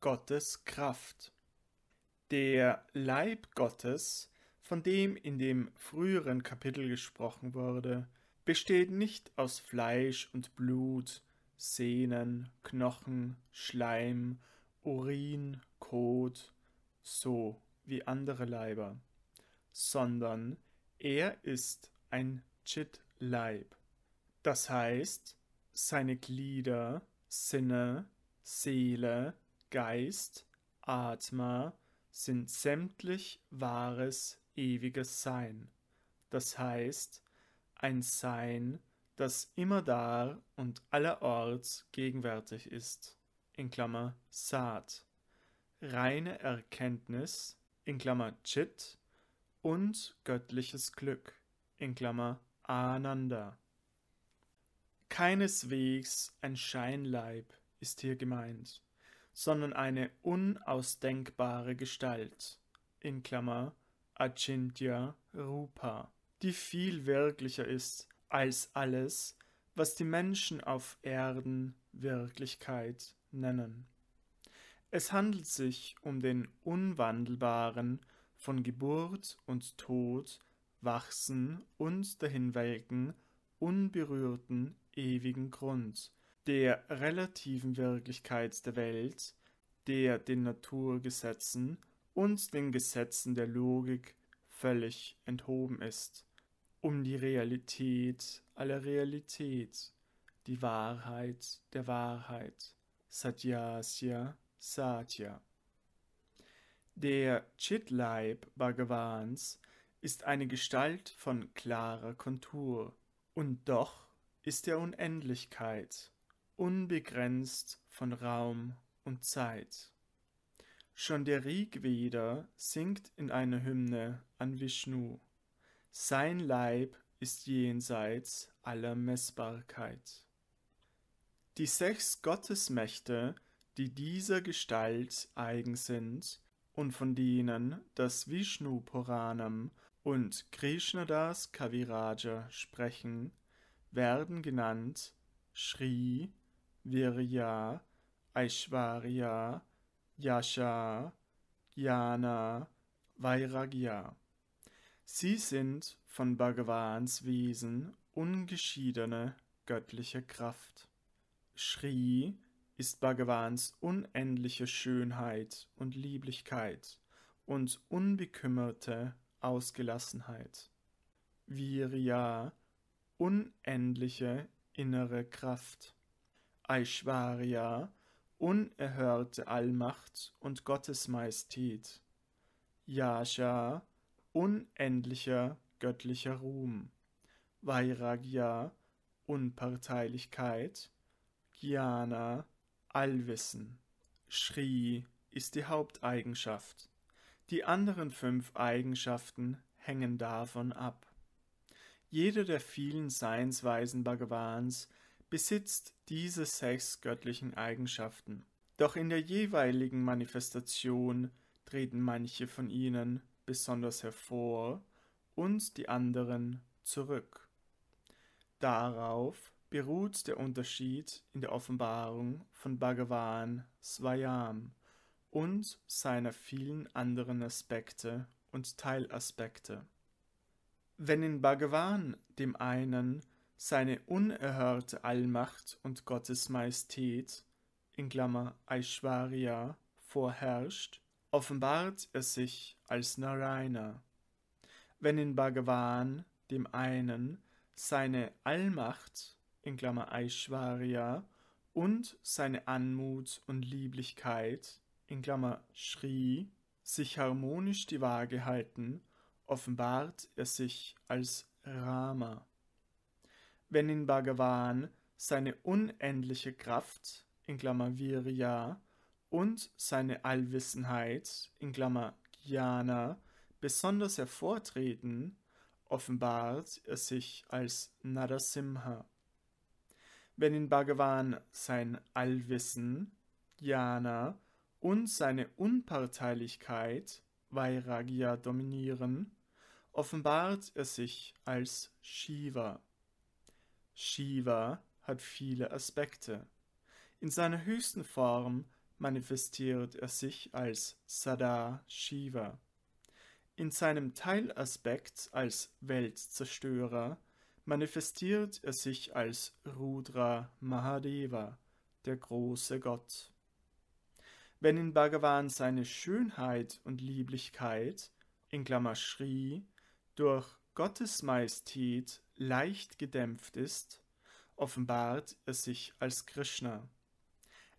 Gottes Kraft. Der Leib Gottes, von dem in dem früheren Kapitel gesprochen wurde, besteht nicht aus Fleisch und Blut, Sehnen, Knochen, Schleim, Urin, Kot, so wie andere Leiber, sondern er ist ein Chit-Leib. Das heißt, seine Glieder, Sinne, Seele, Geist, Atma sind sämtlich wahres, ewiges Sein. Das heißt, ein Sein, das immer da und allerorts gegenwärtig ist, in Klammer Saat, reine Erkenntnis, in Klammer Chit, und göttliches Glück, in Klammer Ananda. Keineswegs ein Scheinleib ist hier gemeint sondern eine unausdenkbare Gestalt in Klammer Achintya Rupa, die viel wirklicher ist als alles, was die Menschen auf Erden Wirklichkeit nennen. Es handelt sich um den Unwandelbaren, von Geburt und Tod, Wachsen und Dahinwelken, unberührten ewigen Grund, der relativen Wirklichkeit der Welt, der den Naturgesetzen und den Gesetzen der Logik völlig enthoben ist, um die Realität aller Realität, die Wahrheit der Wahrheit, Satyasya Satya. Der Chitleib Bhagavans ist eine Gestalt von klarer Kontur, und doch ist er Unendlichkeit unbegrenzt von Raum und Zeit. Schon der Rigveda singt in einer Hymne an Vishnu. Sein Leib ist jenseits aller Messbarkeit. Die sechs Gottesmächte, die dieser Gestalt eigen sind und von denen das Vishnu Puranam und Krishnadas Kaviraja sprechen, werden genannt Shri Virya, Aishwarya, Yasha, Jnana, Vairagya. Sie sind von Bhagavans Wesen ungeschiedene göttliche Kraft. Shri ist Bhagavans unendliche Schönheit und Lieblichkeit und unbekümmerte Ausgelassenheit. Virya, unendliche innere Kraft. Aishwarya, unerhörte Allmacht und Gottes Majestät. Yasha, unendlicher göttlicher Ruhm. Vairagya, Unparteilichkeit. Jnana, Allwissen. Shri ist die Haupteigenschaft. Die anderen fünf Eigenschaften hängen davon ab. Jede der vielen Seinsweisen Bhagavans besitzt diese sechs göttlichen Eigenschaften. Doch in der jeweiligen Manifestation treten manche von ihnen besonders hervor und die anderen zurück. Darauf beruht der Unterschied in der Offenbarung von Bhagavan Swayam und seiner vielen anderen Aspekte und Teilaspekte. Wenn in Bhagavan dem einen seine unerhörte Allmacht und Gottes Majestät Aishwarya vorherrscht, offenbart er sich als Narayana. Wenn in Bhagavan, dem einen, seine Allmacht in Klammer Aishwarya und seine Anmut und Lieblichkeit in Klammer Shri sich harmonisch die Waage halten, offenbart er sich als Rama wenn in Bhagavan seine unendliche Kraft, in Klammer Virya, und seine Allwissenheit, in Klammer Jnana, besonders hervortreten, offenbart er sich als Narasimha. Wenn in Bhagavan sein Allwissen, Jnana, und seine Unparteilichkeit, Vairagya, dominieren, offenbart er sich als Shiva. Shiva hat viele Aspekte. In seiner höchsten Form manifestiert er sich als Sada Shiva. In seinem Teilaspekt als Weltzerstörer manifestiert er sich als Rudra Mahadeva, der große Gott. Wenn in Bhagavan seine Schönheit und Lieblichkeit, in Klammer Shri, durch Gottes Majestät leicht gedämpft ist, offenbart er sich als Krishna.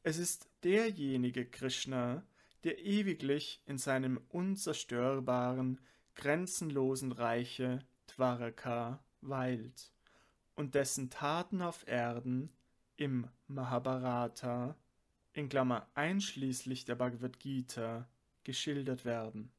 Es ist derjenige Krishna, der ewiglich in seinem unzerstörbaren, grenzenlosen Reiche Dwaraka weilt und dessen Taten auf Erden im Mahabharata in Klammer einschließlich der Bhagavad Gita geschildert werden.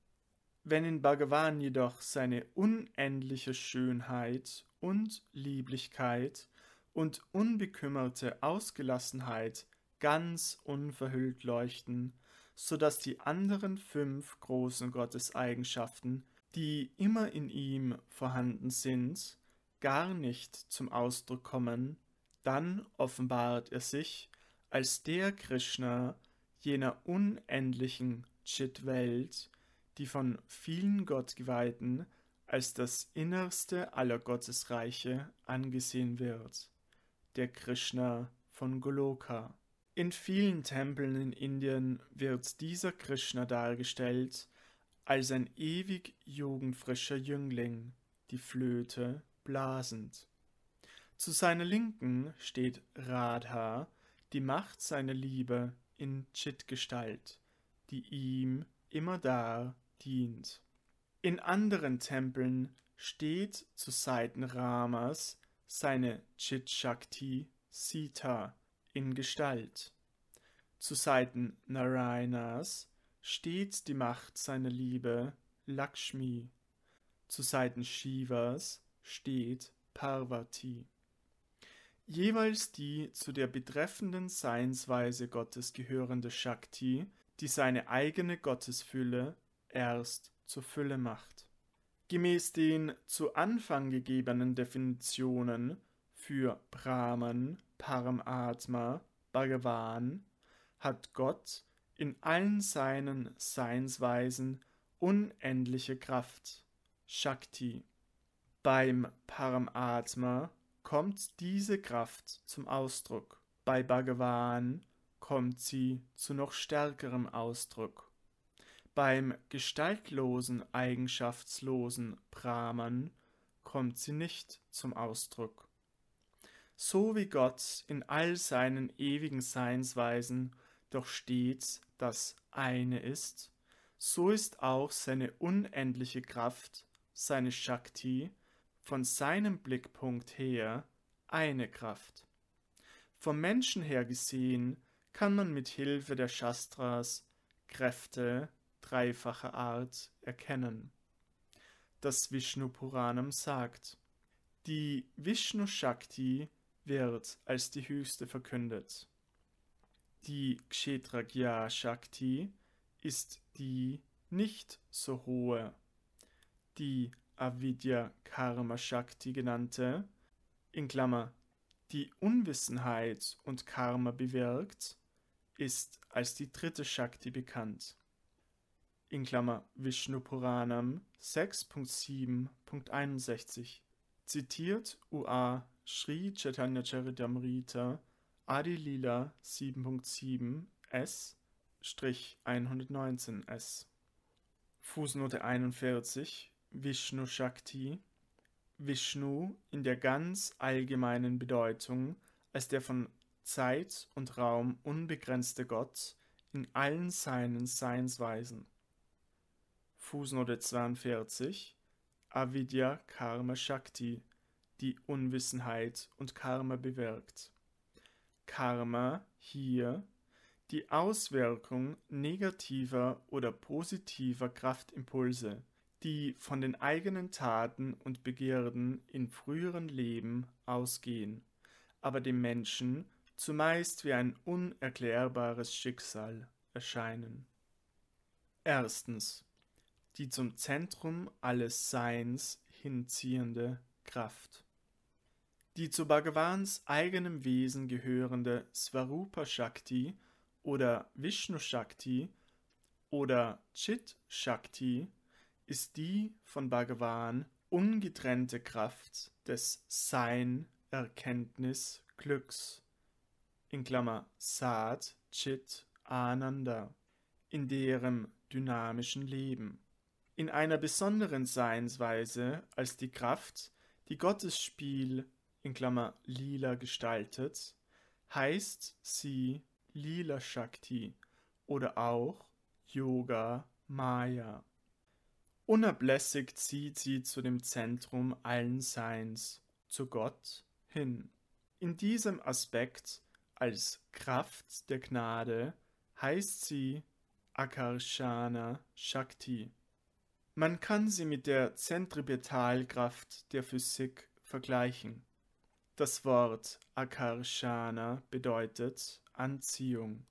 Wenn in Bhagavan jedoch seine unendliche Schönheit und Lieblichkeit und unbekümmerte Ausgelassenheit ganz unverhüllt leuchten, so dass die anderen fünf großen Gotteseigenschaften, die immer in ihm vorhanden sind, gar nicht zum Ausdruck kommen, dann offenbart er sich als der Krishna jener unendlichen Chit-Welt, die von vielen Gottgeweihten als das Innerste aller Gottesreiche angesehen wird, der Krishna von Goloka. In vielen Tempeln in Indien wird dieser Krishna dargestellt als ein ewig jugendfrischer Jüngling, die Flöte blasend. Zu seiner Linken steht Radha, die Macht seiner Liebe in Chit-Gestalt, die ihm immer da dient. In anderen Tempeln steht zu Seiten Ramas seine Chit Shakti Sita in Gestalt. Zu Seiten Narayanas steht die Macht seiner Liebe Lakshmi. Zu Seiten Shivas steht Parvati. Jeweils die zu der betreffenden Seinsweise Gottes gehörende Shakti, die seine eigene Gottesfülle erst zur Fülle macht. Gemäß den zu Anfang gegebenen Definitionen für Brahman, Paramatma, Bhagavan hat Gott in allen seinen Seinsweisen unendliche Kraft, Shakti. Beim Paramatma kommt diese Kraft zum Ausdruck, bei Bhagavan kommt sie zu noch stärkerem Ausdruck. Beim gestaltlosen, eigenschaftslosen Brahman kommt sie nicht zum Ausdruck. So wie Gott in all seinen ewigen Seinsweisen doch stets das eine ist, so ist auch seine unendliche Kraft, seine Shakti, von seinem Blickpunkt her eine Kraft. Vom Menschen her gesehen kann man mit Hilfe der Shastras Kräfte dreifacher Art erkennen. Das Vishnu Puranam sagt, die Vishnu Shakti wird als die höchste verkündet. Die Kshetragya Shakti ist die nicht so hohe. Die Avidya Karma Shakti genannte, in Klammer, die Unwissenheit und Karma bewirkt, ist als die dritte Shakti bekannt in Klammer Vishnu Puranam 6.7.61 zitiert UA Sri Chaitanya Charitamrita Adi Lila 7.7 S-119 S. Fußnote 41 Vishnu Shakti Vishnu in der ganz allgemeinen Bedeutung als der von Zeit und Raum unbegrenzte Gott in allen seinen Seinsweisen. Fußnote 42, Avidya Karma Shakti, die Unwissenheit und Karma bewirkt. Karma hier die Auswirkung negativer oder positiver Kraftimpulse, die von den eigenen Taten und Begierden in früheren Leben ausgehen, aber dem Menschen zumeist wie ein unerklärbares Schicksal erscheinen. Erstens die zum Zentrum alles Seins hinziehende Kraft. Die zu Bhagavans eigenem Wesen gehörende Svarupa Shakti oder Vishnu Shakti oder Chit Shakti ist die von Bhagavan ungetrennte Kraft des Sein Erkenntnis Glücks in Klammer Saat Chit Ananda in deren dynamischen Leben in einer besonderen Seinsweise als die Kraft, die Gottes Spiel in Klammer lila gestaltet, heißt sie Lila Shakti oder auch Yoga Maya. Unablässig zieht sie zu dem Zentrum allen Seins, zu Gott, hin. In diesem Aspekt als Kraft der Gnade heißt sie Akarshana Shakti. Man kann sie mit der Zentripetalkraft der Physik vergleichen. Das Wort Akarshana bedeutet Anziehung.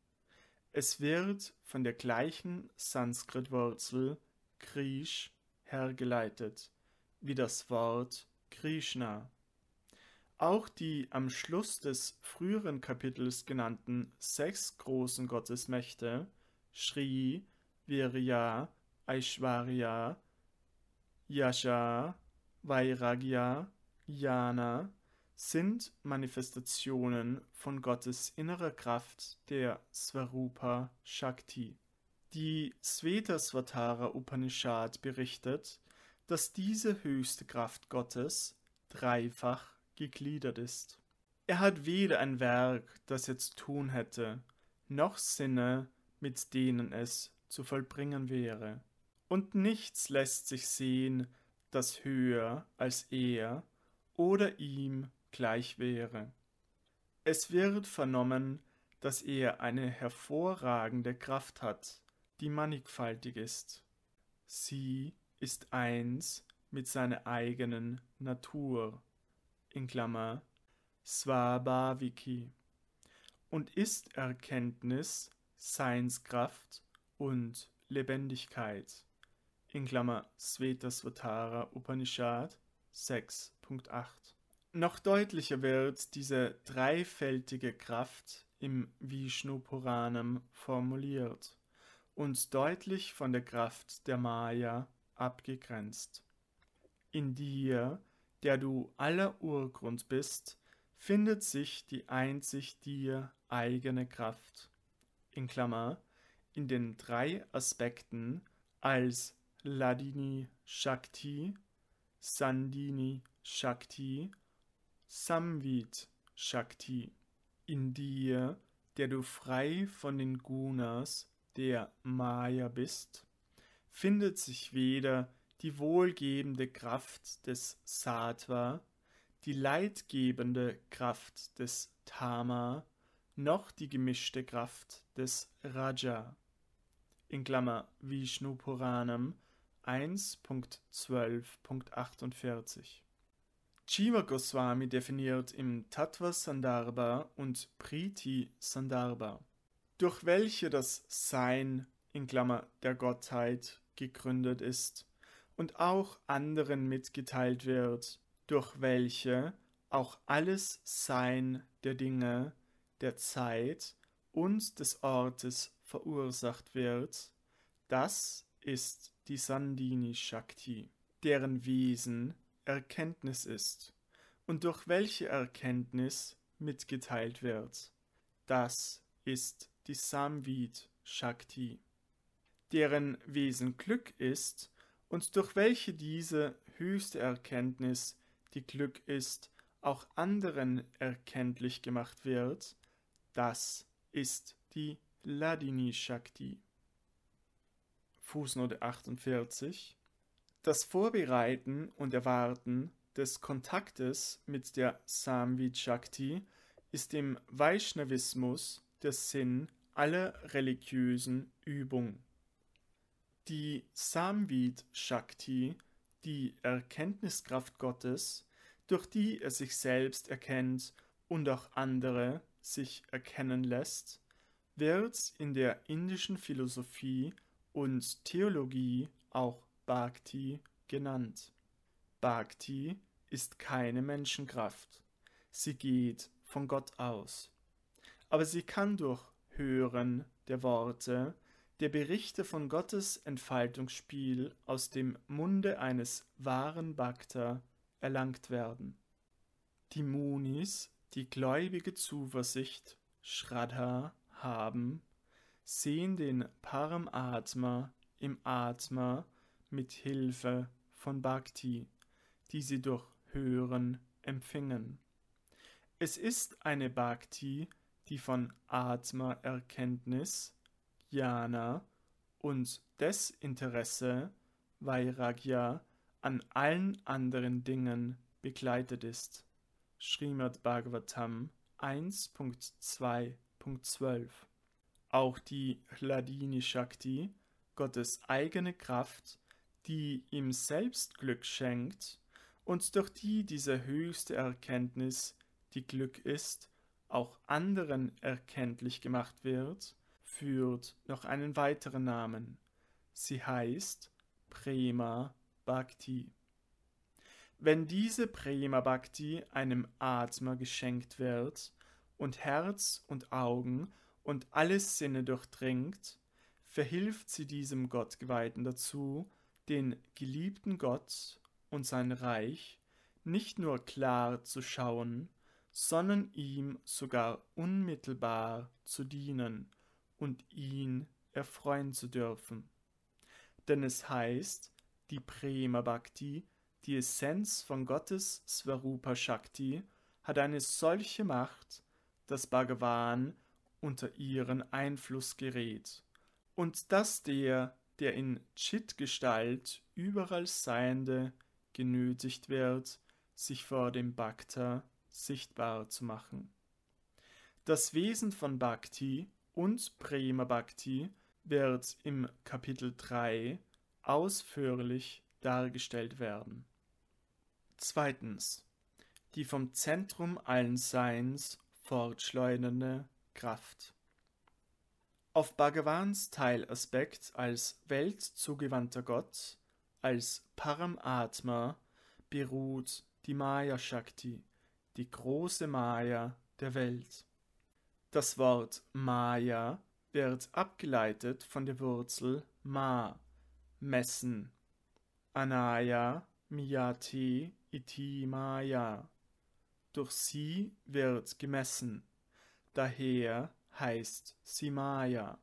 Es wird von der gleichen Sanskritwurzel Krish hergeleitet wie das Wort Krishna. Auch die am Schluss des früheren Kapitels genannten sechs großen Gottesmächte Shri, Virya, Aishwarya, Yasha, Vairagya, Jana sind Manifestationen von Gottes innerer Kraft, der Svarupa Shakti. Die Svetasvatara Upanishad berichtet, dass diese höchste Kraft Gottes dreifach gegliedert ist. Er hat weder ein Werk, das er zu tun hätte, noch Sinne, mit denen es zu vollbringen wäre und nichts lässt sich sehen, das höher als er oder ihm gleich wäre. Es wird vernommen, dass er eine hervorragende Kraft hat, die mannigfaltig ist. Sie ist eins mit seiner eigenen Natur, in Klammer, Svabhaviki, und ist Erkenntnis, Seinskraft und Lebendigkeit in Klammer Svetasvatara Upanishad 6.8. Noch deutlicher wird diese dreifältige Kraft im Vishnu Puranam formuliert und deutlich von der Kraft der Maya abgegrenzt. In dir, der du aller Urgrund bist, findet sich die einzig dir eigene Kraft. In Klammer, in den drei Aspekten als Ladini Shakti, Sandini Shakti, Samvit Shakti. In dir, der du frei von den Gunas, der Maya bist, findet sich weder die wohlgebende Kraft des Sattva, die leidgebende Kraft des Tama, noch die gemischte Kraft des Raja. In Klammer Vishnu Puranam 1.12.48. Jiva Goswami definiert im Tattva Sandarbha und Priti Sandarbha, durch welche das Sein in Klammer der Gottheit gegründet ist und auch anderen mitgeteilt wird, durch welche auch alles Sein der Dinge, der Zeit und des Ortes verursacht wird, das ist die Sandini Shakti, deren Wesen Erkenntnis ist und durch welche Erkenntnis mitgeteilt wird. Das ist die Samvid Shakti, deren Wesen Glück ist und durch welche diese höchste Erkenntnis, die Glück ist, auch anderen erkenntlich gemacht wird. Das ist die Ladini Shakti. Fußnote 48, das Vorbereiten und Erwarten des Kontaktes mit der Samvit Shakti ist im Vaishnavismus der Sinn aller religiösen Übung. Die Samvit Shakti, die Erkenntniskraft Gottes, durch die er sich selbst erkennt und auch andere sich erkennen lässt, wird in der indischen Philosophie und Theologie auch Bhakti genannt. Bhakti ist keine Menschenkraft. Sie geht von Gott aus. Aber sie kann durch Hören der Worte, der Berichte von Gottes Entfaltungsspiel aus dem Munde eines wahren Bhakta erlangt werden. Die Munis, die gläubige Zuversicht, Shraddha, haben, sehen den Paramatma im Atma mit Hilfe von Bhakti, die sie durch Hören empfingen. Es ist eine Bhakti, die von Atma-Erkenntnis, Jnana und Desinteresse, Vairagya, an allen anderen Dingen begleitet ist. Srimad Bhagavatam 1.2.12 auch die Hladini Shakti, Gottes eigene Kraft, die ihm selbst Glück schenkt und durch die diese höchste Erkenntnis, die Glück ist, auch anderen erkenntlich gemacht wird, führt noch einen weiteren Namen. Sie heißt Prema Bhakti. Wenn diese Prema Bhakti einem Atma geschenkt wird und Herz und Augen und alle Sinne durchdringt, verhilft sie diesem Gottgeweihten dazu, den geliebten Gott und sein Reich nicht nur klar zu schauen, sondern ihm sogar unmittelbar zu dienen und ihn erfreuen zu dürfen. Denn es heißt, die Prema Bhakti, die Essenz von Gottes Svarupa Shakti, hat eine solche Macht, dass Bhagavan unter ihren Einfluss gerät und dass der, der in Chit-Gestalt überall Seiende genötigt wird, sich vor dem Bhakta sichtbar zu machen. Das Wesen von Bhakti und Prema Bhakti wird im Kapitel 3 ausführlich dargestellt werden. Zweitens. Die vom Zentrum allen Seins fortschleudernde Kraft. Auf Bhagavans Teilaspekt als weltzugewandter Gott, als Paramatma, beruht die Maya Shakti, die große Maya der Welt. Das Wort Maya wird abgeleitet von der Wurzel Ma, messen, Anaya, Miyati, Iti Maya. Durch sie wird gemessen daher heißt Simaya.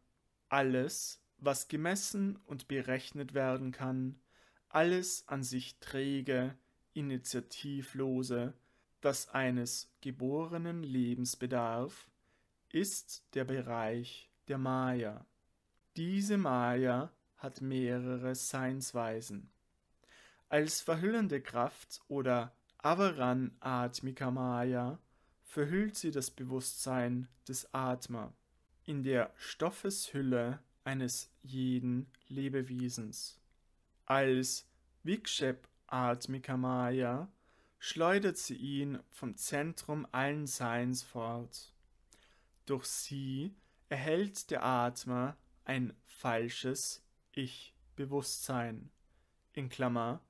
Alles, was gemessen und berechnet werden kann, alles an sich träge, initiativlose, das eines geborenen Lebens bedarf, ist der Bereich der Maya. Diese Maya hat mehrere Seinsweisen. Als verhüllende Kraft oder Avaran Atmika Maya verhüllt sie das Bewusstsein des Atma in der Stoffeshülle eines jeden Lebewesens. Als Vikshep Atmikamaya schleudert sie ihn vom Zentrum allen Seins fort. Durch sie erhält der Atma ein falsches Ich-Bewusstsein in Klammer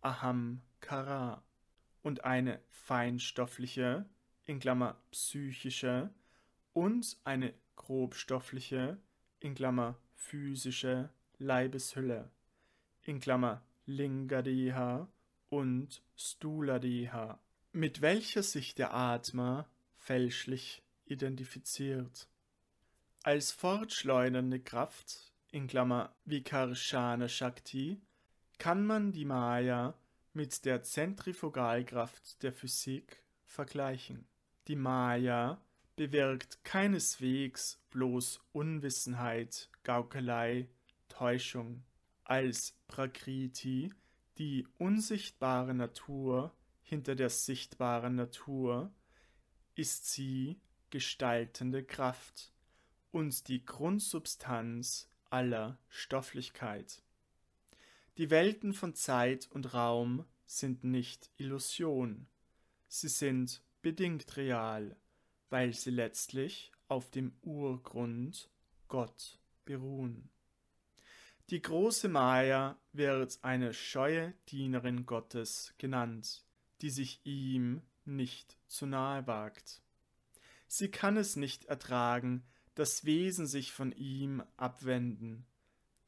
Ahamkara und eine feinstoffliche in Klammer psychische und eine grobstoffliche in Klammer physische Leibeshülle in Klammer Lingadeha und Stuladeha, mit welcher sich der Atmer fälschlich identifiziert. Als fortschleudernde Kraft in Klammer Vikarshana Shakti kann man die Maya mit der Zentrifugalkraft der Physik vergleichen. Die Maya bewirkt keineswegs bloß Unwissenheit, Gaukelei, Täuschung. Als Prakriti die unsichtbare Natur hinter der sichtbaren Natur ist sie gestaltende Kraft und die Grundsubstanz aller Stofflichkeit. Die Welten von Zeit und Raum sind nicht Illusion, sie sind bedingt real, weil sie letztlich auf dem Urgrund Gott beruhen. Die große Maya wird eine scheue Dienerin Gottes genannt, die sich ihm nicht zu nahe wagt. Sie kann es nicht ertragen, dass Wesen sich von ihm abwenden.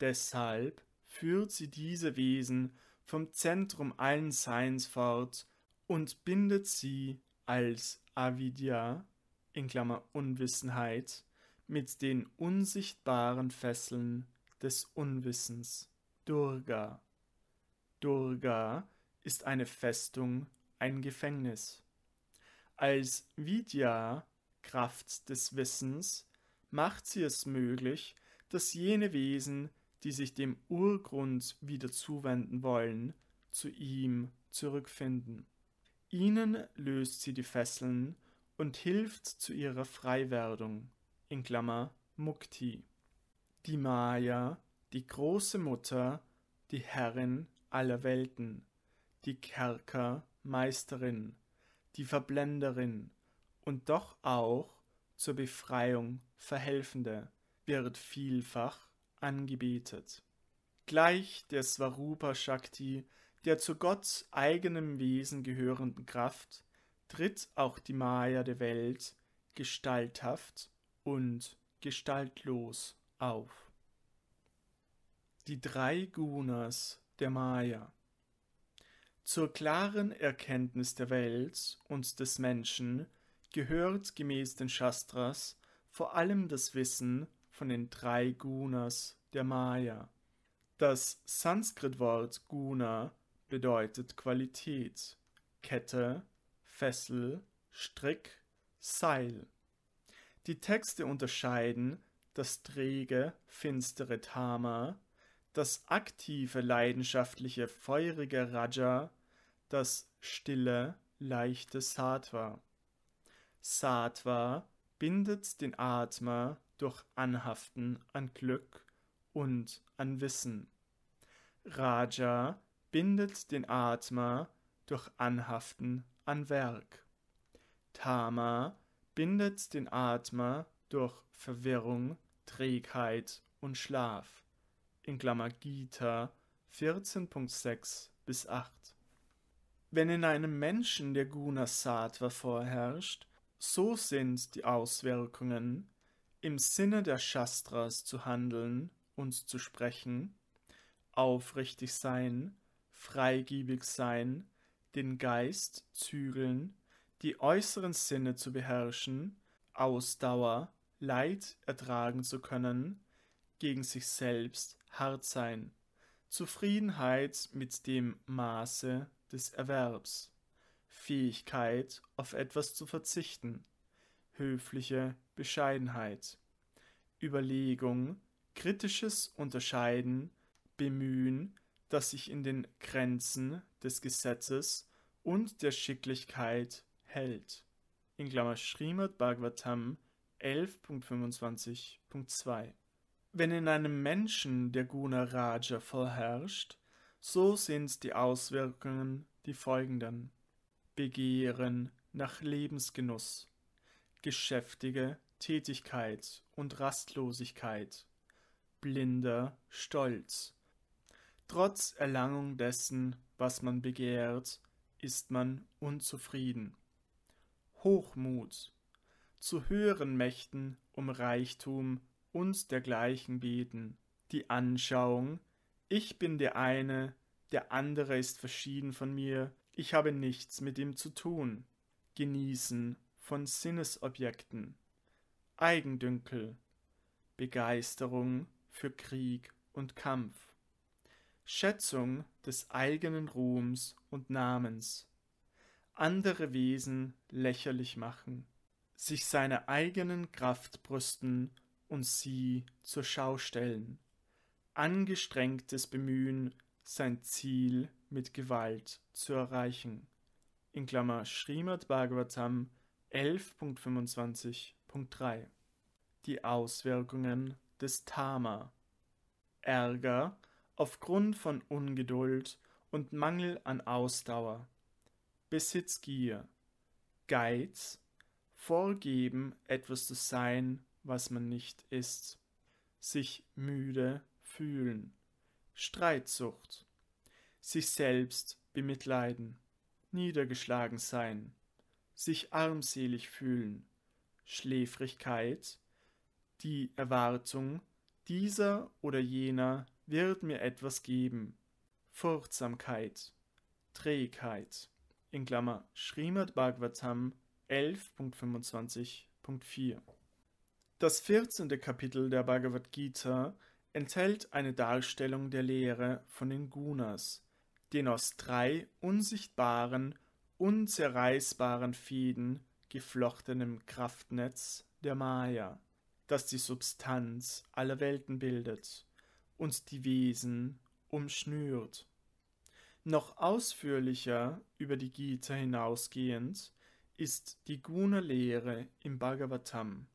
Deshalb führt sie diese Wesen vom Zentrum allen Seins fort und bindet sie als Avidya in Klammer Unwissenheit mit den unsichtbaren Fesseln des Unwissens. Durga. Durga ist eine Festung, ein Gefängnis. Als Vidya, Kraft des Wissens, macht sie es möglich, dass jene Wesen, die sich dem Urgrund wieder zuwenden wollen, zu ihm zurückfinden. Ihnen löst sie die Fesseln und hilft zu ihrer Freiwerdung In Klammer (Mukti). Die Maya, die große Mutter, die Herrin aller Welten, die Kerker-Meisterin, die Verblenderin und doch auch zur Befreiung Verhelfende, wird vielfach angebetet. Gleich der Svarupa Shakti der zu Gotts eigenem Wesen gehörenden Kraft tritt auch die Maya der Welt gestalthaft und gestaltlos auf. Die drei Gunas der Maya Zur klaren Erkenntnis der Welt und des Menschen gehört gemäß den Shastras vor allem das Wissen von den drei Gunas der Maya. Das Sanskritwort Guna bedeutet Qualität, Kette, Fessel, Strick, Seil. Die Texte unterscheiden das träge, finstere Tama, das aktive, leidenschaftliche, feurige Raja, das stille, leichte Sattva. Sattva bindet den Atmer durch Anhaften an Glück und an Wissen. Raja bindet den Atma durch Anhaften an Werk. Tama bindet den Atma durch Verwirrung, Trägheit und Schlaf. In Klammer Gita 14.6 bis 8. Wenn in einem Menschen der Guna Sattva vorherrscht, so sind die Auswirkungen, im Sinne der Shastras zu handeln und zu sprechen, aufrichtig sein, freigebig sein, den Geist zügeln, die äußeren Sinne zu beherrschen, Ausdauer, Leid ertragen zu können, gegen sich selbst hart sein, Zufriedenheit mit dem Maße des Erwerbs, Fähigkeit, auf etwas zu verzichten, höfliche Bescheidenheit, Überlegung, kritisches Unterscheiden, Bemühen, das sich in den Grenzen des Gesetzes und der Schicklichkeit hält. In Klammer Srimad Bhagavatam 11.25.2 Wenn in einem Menschen der Guna Raja vorherrscht, so sind die Auswirkungen die folgenden. Begehren nach Lebensgenuss, geschäftige Tätigkeit und Rastlosigkeit, blinder Stolz, Trotz Erlangung dessen, was man begehrt, ist man unzufrieden. Hochmut. Zu höheren Mächten um Reichtum und dergleichen beten. Die Anschauung, ich bin der eine, der andere ist verschieden von mir, ich habe nichts mit ihm zu tun. Genießen von Sinnesobjekten. Eigendünkel. Begeisterung für Krieg und Kampf. Schätzung des eigenen Ruhms und Namens, andere Wesen lächerlich machen, sich seiner eigenen Kraft brüsten und sie zur Schau stellen, angestrengtes Bemühen, sein Ziel mit Gewalt zu erreichen. In Klammer Srimad Bhagavatam 11.25.3 Die Auswirkungen des Tama Ärger aufgrund von Ungeduld und Mangel an Ausdauer, Besitzgier, Geiz, Vorgeben, etwas zu sein, was man nicht ist, sich müde fühlen, Streitsucht, sich selbst bemitleiden, niedergeschlagen sein, sich armselig fühlen, Schläfrigkeit, die Erwartung, dieser oder jener wird mir etwas geben. Furchtsamkeit, Trägheit, in Klammer Srimad Bhagavatam 11.25.4. Das 14. Kapitel der Bhagavad Gita enthält eine Darstellung der Lehre von den Gunas, den aus drei unsichtbaren, unzerreißbaren Fäden geflochtenem Kraftnetz der Maya, das die Substanz aller Welten bildet und die Wesen umschnürt. Noch ausführlicher über die Gita hinausgehend ist die Guna-Lehre im Bhagavatam,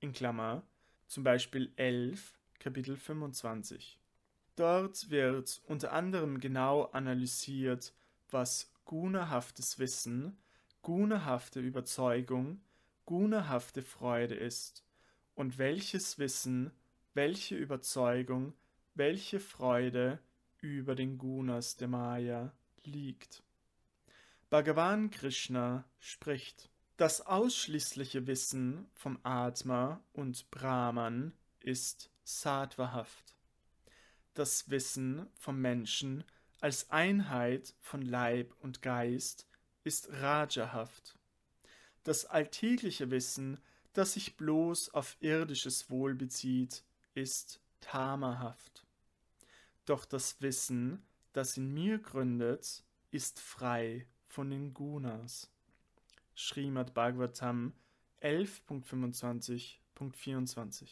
in Klammer, zum Beispiel 11, Kapitel 25. Dort wird unter anderem genau analysiert, was gunahaftes Wissen, gunahafte Überzeugung, gunahafte Freude ist und welches Wissen, welche Überzeugung welche Freude über den Gunas der Maya liegt. Bhagavan Krishna spricht, das ausschließliche Wissen vom Atma und Brahman ist sattvahaft. Das Wissen vom Menschen als Einheit von Leib und Geist ist rajahaft. Das alltägliche Wissen, das sich bloß auf irdisches Wohl bezieht, ist tamahaft. Doch das Wissen, das in mir gründet, ist frei von den Gunas. Srimad Bhagavatam 11.25.24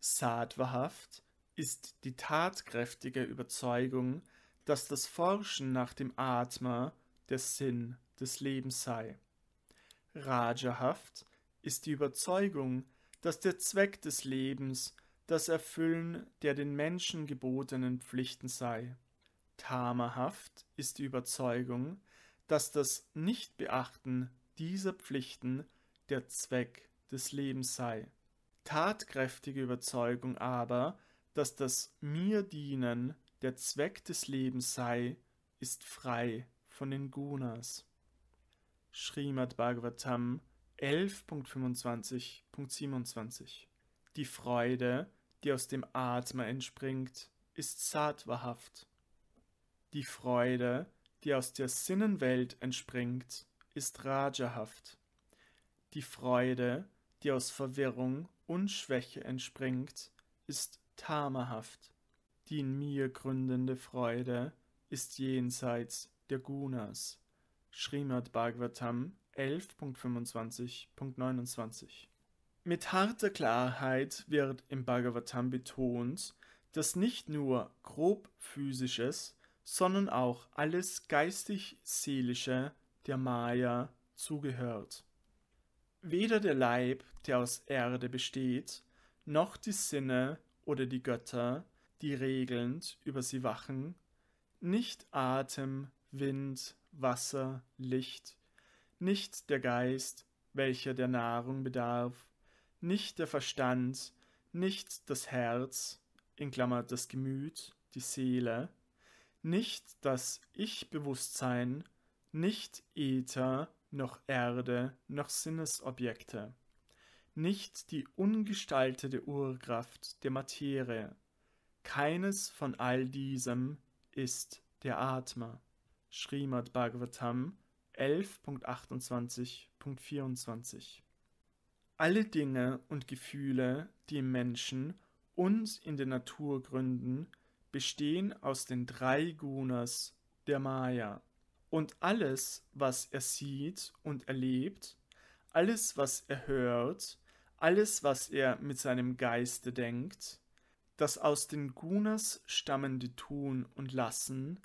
Sattvahaft ist die tatkräftige Überzeugung, dass das Forschen nach dem Atma der Sinn des Lebens sei. Rajahaft ist die Überzeugung, dass der Zweck des Lebens das Erfüllen der den Menschen gebotenen Pflichten sei. Tamerhaft ist die Überzeugung, dass das Nichtbeachten dieser Pflichten der Zweck des Lebens sei. Tatkräftige Überzeugung aber, dass das mir dienen der Zweck des Lebens sei, ist frei von den Gunas. Srimad Bhagavatam 11.25.27 die Freude, die aus dem Atmen entspringt, ist zart wahrhaft. Die Freude, die aus der Sinnenwelt entspringt, ist rajahaft. Die Freude, die aus Verwirrung und Schwäche entspringt, ist tamahaft. Die in mir gründende Freude ist jenseits der Gunas. Srimad Bhagavatam 11.25.29 mit harter Klarheit wird im Bhagavatam betont, dass nicht nur grob physisches, sondern auch alles geistig-seelische der Maya zugehört. Weder der Leib, der aus Erde besteht, noch die Sinne oder die Götter, die regelnd über sie wachen, nicht Atem, Wind, Wasser, Licht, nicht der Geist, welcher der Nahrung bedarf, nicht der Verstand, nicht das Herz, in Klammer das Gemüt, die Seele, nicht das Ich-Bewusstsein, nicht Äther, noch Erde, noch Sinnesobjekte, nicht die ungestaltete Urkraft der Materie. Keines von all diesem ist der Atma. Srimad Bhagavatam 11.28.24 alle Dinge und Gefühle, die im Menschen und in der Natur gründen, bestehen aus den drei Gunas der Maya. Und alles, was er sieht und erlebt, alles, was er hört, alles, was er mit seinem Geiste denkt, das aus den Gunas stammende Tun und Lassen,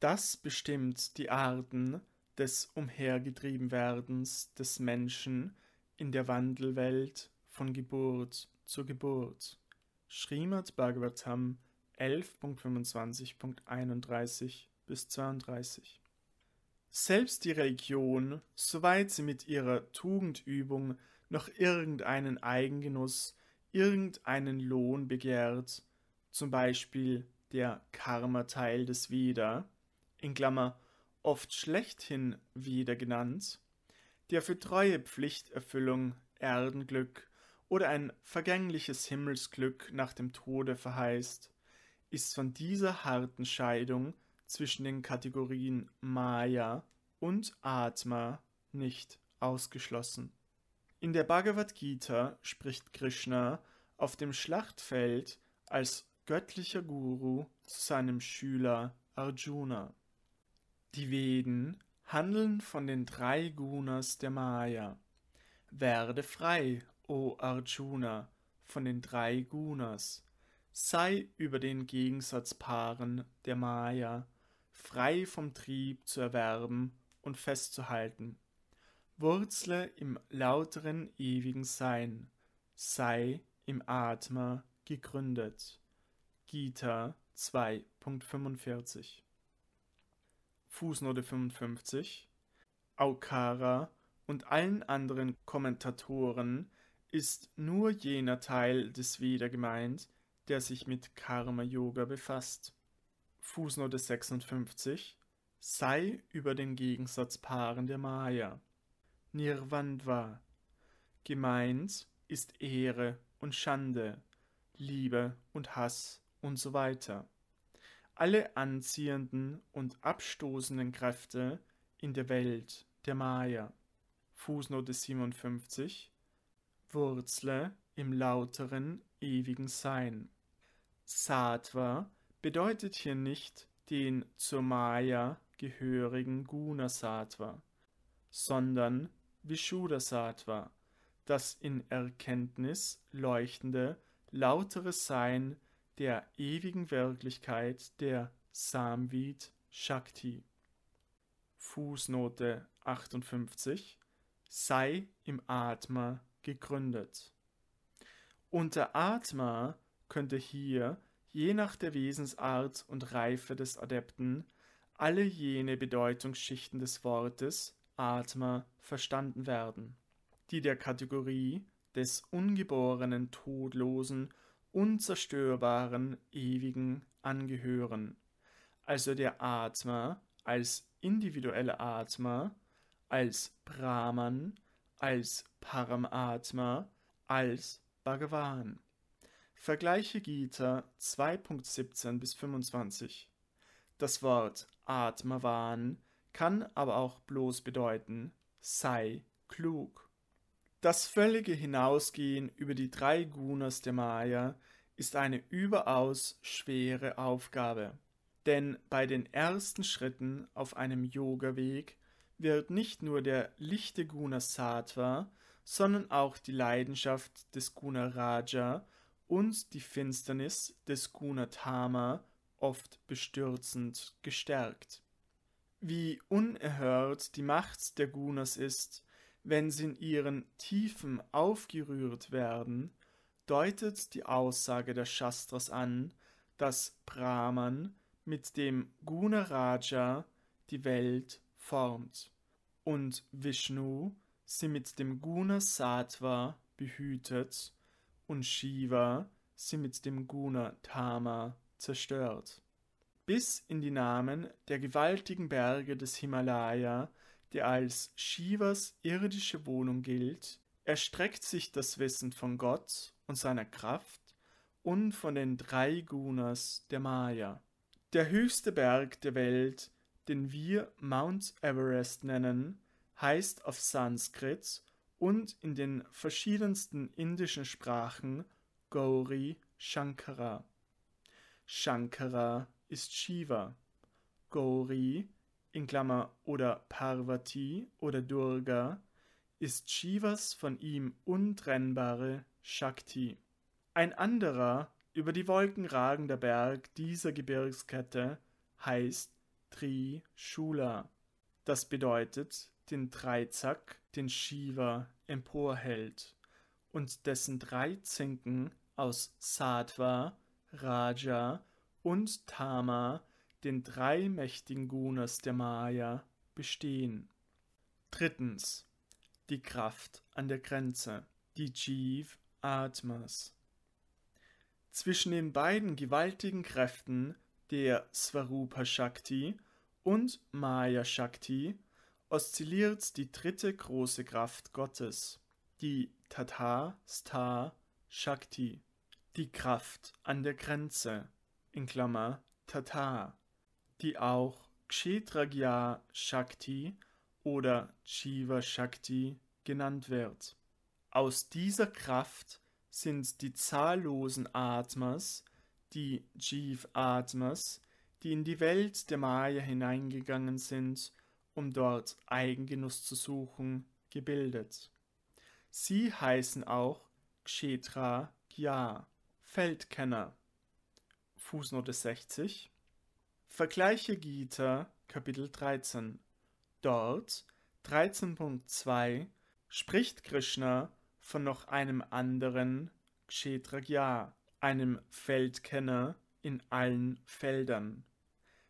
das bestimmt die Arten des Umhergetriebenwerdens des Menschen in der Wandelwelt von Geburt zu Geburt. Srimad Bhagavatam 11.25.31 bis 32. Selbst die Religion, soweit sie mit ihrer Tugendübung noch irgendeinen Eigengenuss, irgendeinen Lohn begehrt, zum Beispiel der Karma-Teil des Veda, in Klammer oft schlechthin wieder genannt, der für treue Pflichterfüllung Erdenglück oder ein vergängliches Himmelsglück nach dem Tode verheißt, ist von dieser harten Scheidung zwischen den Kategorien Maya und Atma nicht ausgeschlossen. In der Bhagavad Gita spricht Krishna auf dem Schlachtfeld als göttlicher Guru zu seinem Schüler Arjuna. Die Veden handeln von den drei Gunas der Maya. Werde frei, o Arjuna, von den drei Gunas. Sei über den Gegensatzpaaren der Maya, frei vom Trieb zu erwerben und festzuhalten. Wurzle im lauteren ewigen Sein, sei im Atma gegründet. Gita 2.45 Fußnote 55, Aukara und allen anderen Kommentatoren ist nur jener Teil des Veda gemeint, der sich mit Karma Yoga befasst. Fußnote 56 sei über den Gegensatzpaaren der Maya. Nirvandva gemeint ist Ehre und Schande, Liebe und Hass und so weiter alle anziehenden und abstoßenden Kräfte in der Welt der Maya. Fußnote 57 Wurzle im lauteren ewigen Sein. Sattva bedeutet hier nicht den zur Maya gehörigen Guna-Sattva, sondern Vishuddha-Sattva, das in Erkenntnis leuchtende, lautere Sein der ewigen Wirklichkeit der Samvid Shakti. Fußnote 58 sei im Atma gegründet. Unter Atma könnte hier, je nach der Wesensart und Reife des Adepten, alle jene Bedeutungsschichten des Wortes Atma verstanden werden, die der Kategorie des ungeborenen, todlosen unzerstörbaren, ewigen angehören. Also der Atma als individuelle Atma, als Brahman, als Paramatma, als Bhagavan. Vergleiche Gita 2.17 bis 25. Das Wort Atmavan kann aber auch bloß bedeuten, sei klug. Das völlige Hinausgehen über die drei Gunas der Maya ist eine überaus schwere Aufgabe, denn bei den ersten Schritten auf einem Yoga-Weg wird nicht nur der lichte Guna Sattva, sondern auch die Leidenschaft des Guna Raja und die Finsternis des Guna Tama oft bestürzend gestärkt. Wie unerhört die Macht der Gunas ist, wenn sie in ihren Tiefen aufgerührt werden, deutet die Aussage der Shastras an, dass Brahman mit dem Gunaraja die Welt formt und Vishnu sie mit dem Guna Sattva behütet und Shiva sie mit dem Guna Tama zerstört. Bis in die Namen der gewaltigen Berge des Himalaya der als Shivas irdische Wohnung gilt, erstreckt sich das Wissen von Gott und seiner Kraft und von den drei Gunas der Maya. Der höchste Berg der Welt, den wir Mount Everest nennen, heißt auf Sanskrit und in den verschiedensten indischen Sprachen Gauri Shankara. Shankara ist Shiva, Gauri ist in Klammer oder Parvati oder Durga ist Shivas von ihm untrennbare Shakti. Ein anderer, über die Wolken ragender Berg dieser Gebirgskette heißt Trishula. Das bedeutet den Dreizack, den Shiva emporhält und dessen drei Zinken aus Sattva, Raja und Tama den drei mächtigen Gunas der Maya bestehen. Drittens. Die Kraft an der Grenze, die Jiv Atmas. Zwischen den beiden gewaltigen Kräften, der Svarupa Shakti und Maya Shakti, oszilliert die dritte große Kraft Gottes, die Tata Sta Shakti, die Kraft an der Grenze, in Klammer Tata die auch Kshetragya Shakti oder Shiva Shakti genannt wird. Aus dieser Kraft sind die zahllosen Atmas, die Jiv Atmas, die in die Welt der Maya hineingegangen sind, um dort Eigengenuss zu suchen, gebildet. Sie heißen auch Kshetra Gya, Feldkenner. Fußnote 60 Vergleiche Gita Kapitel 13. Dort 13.2 spricht Krishna von noch einem anderen Kshetragya, einem Feldkenner in allen Feldern.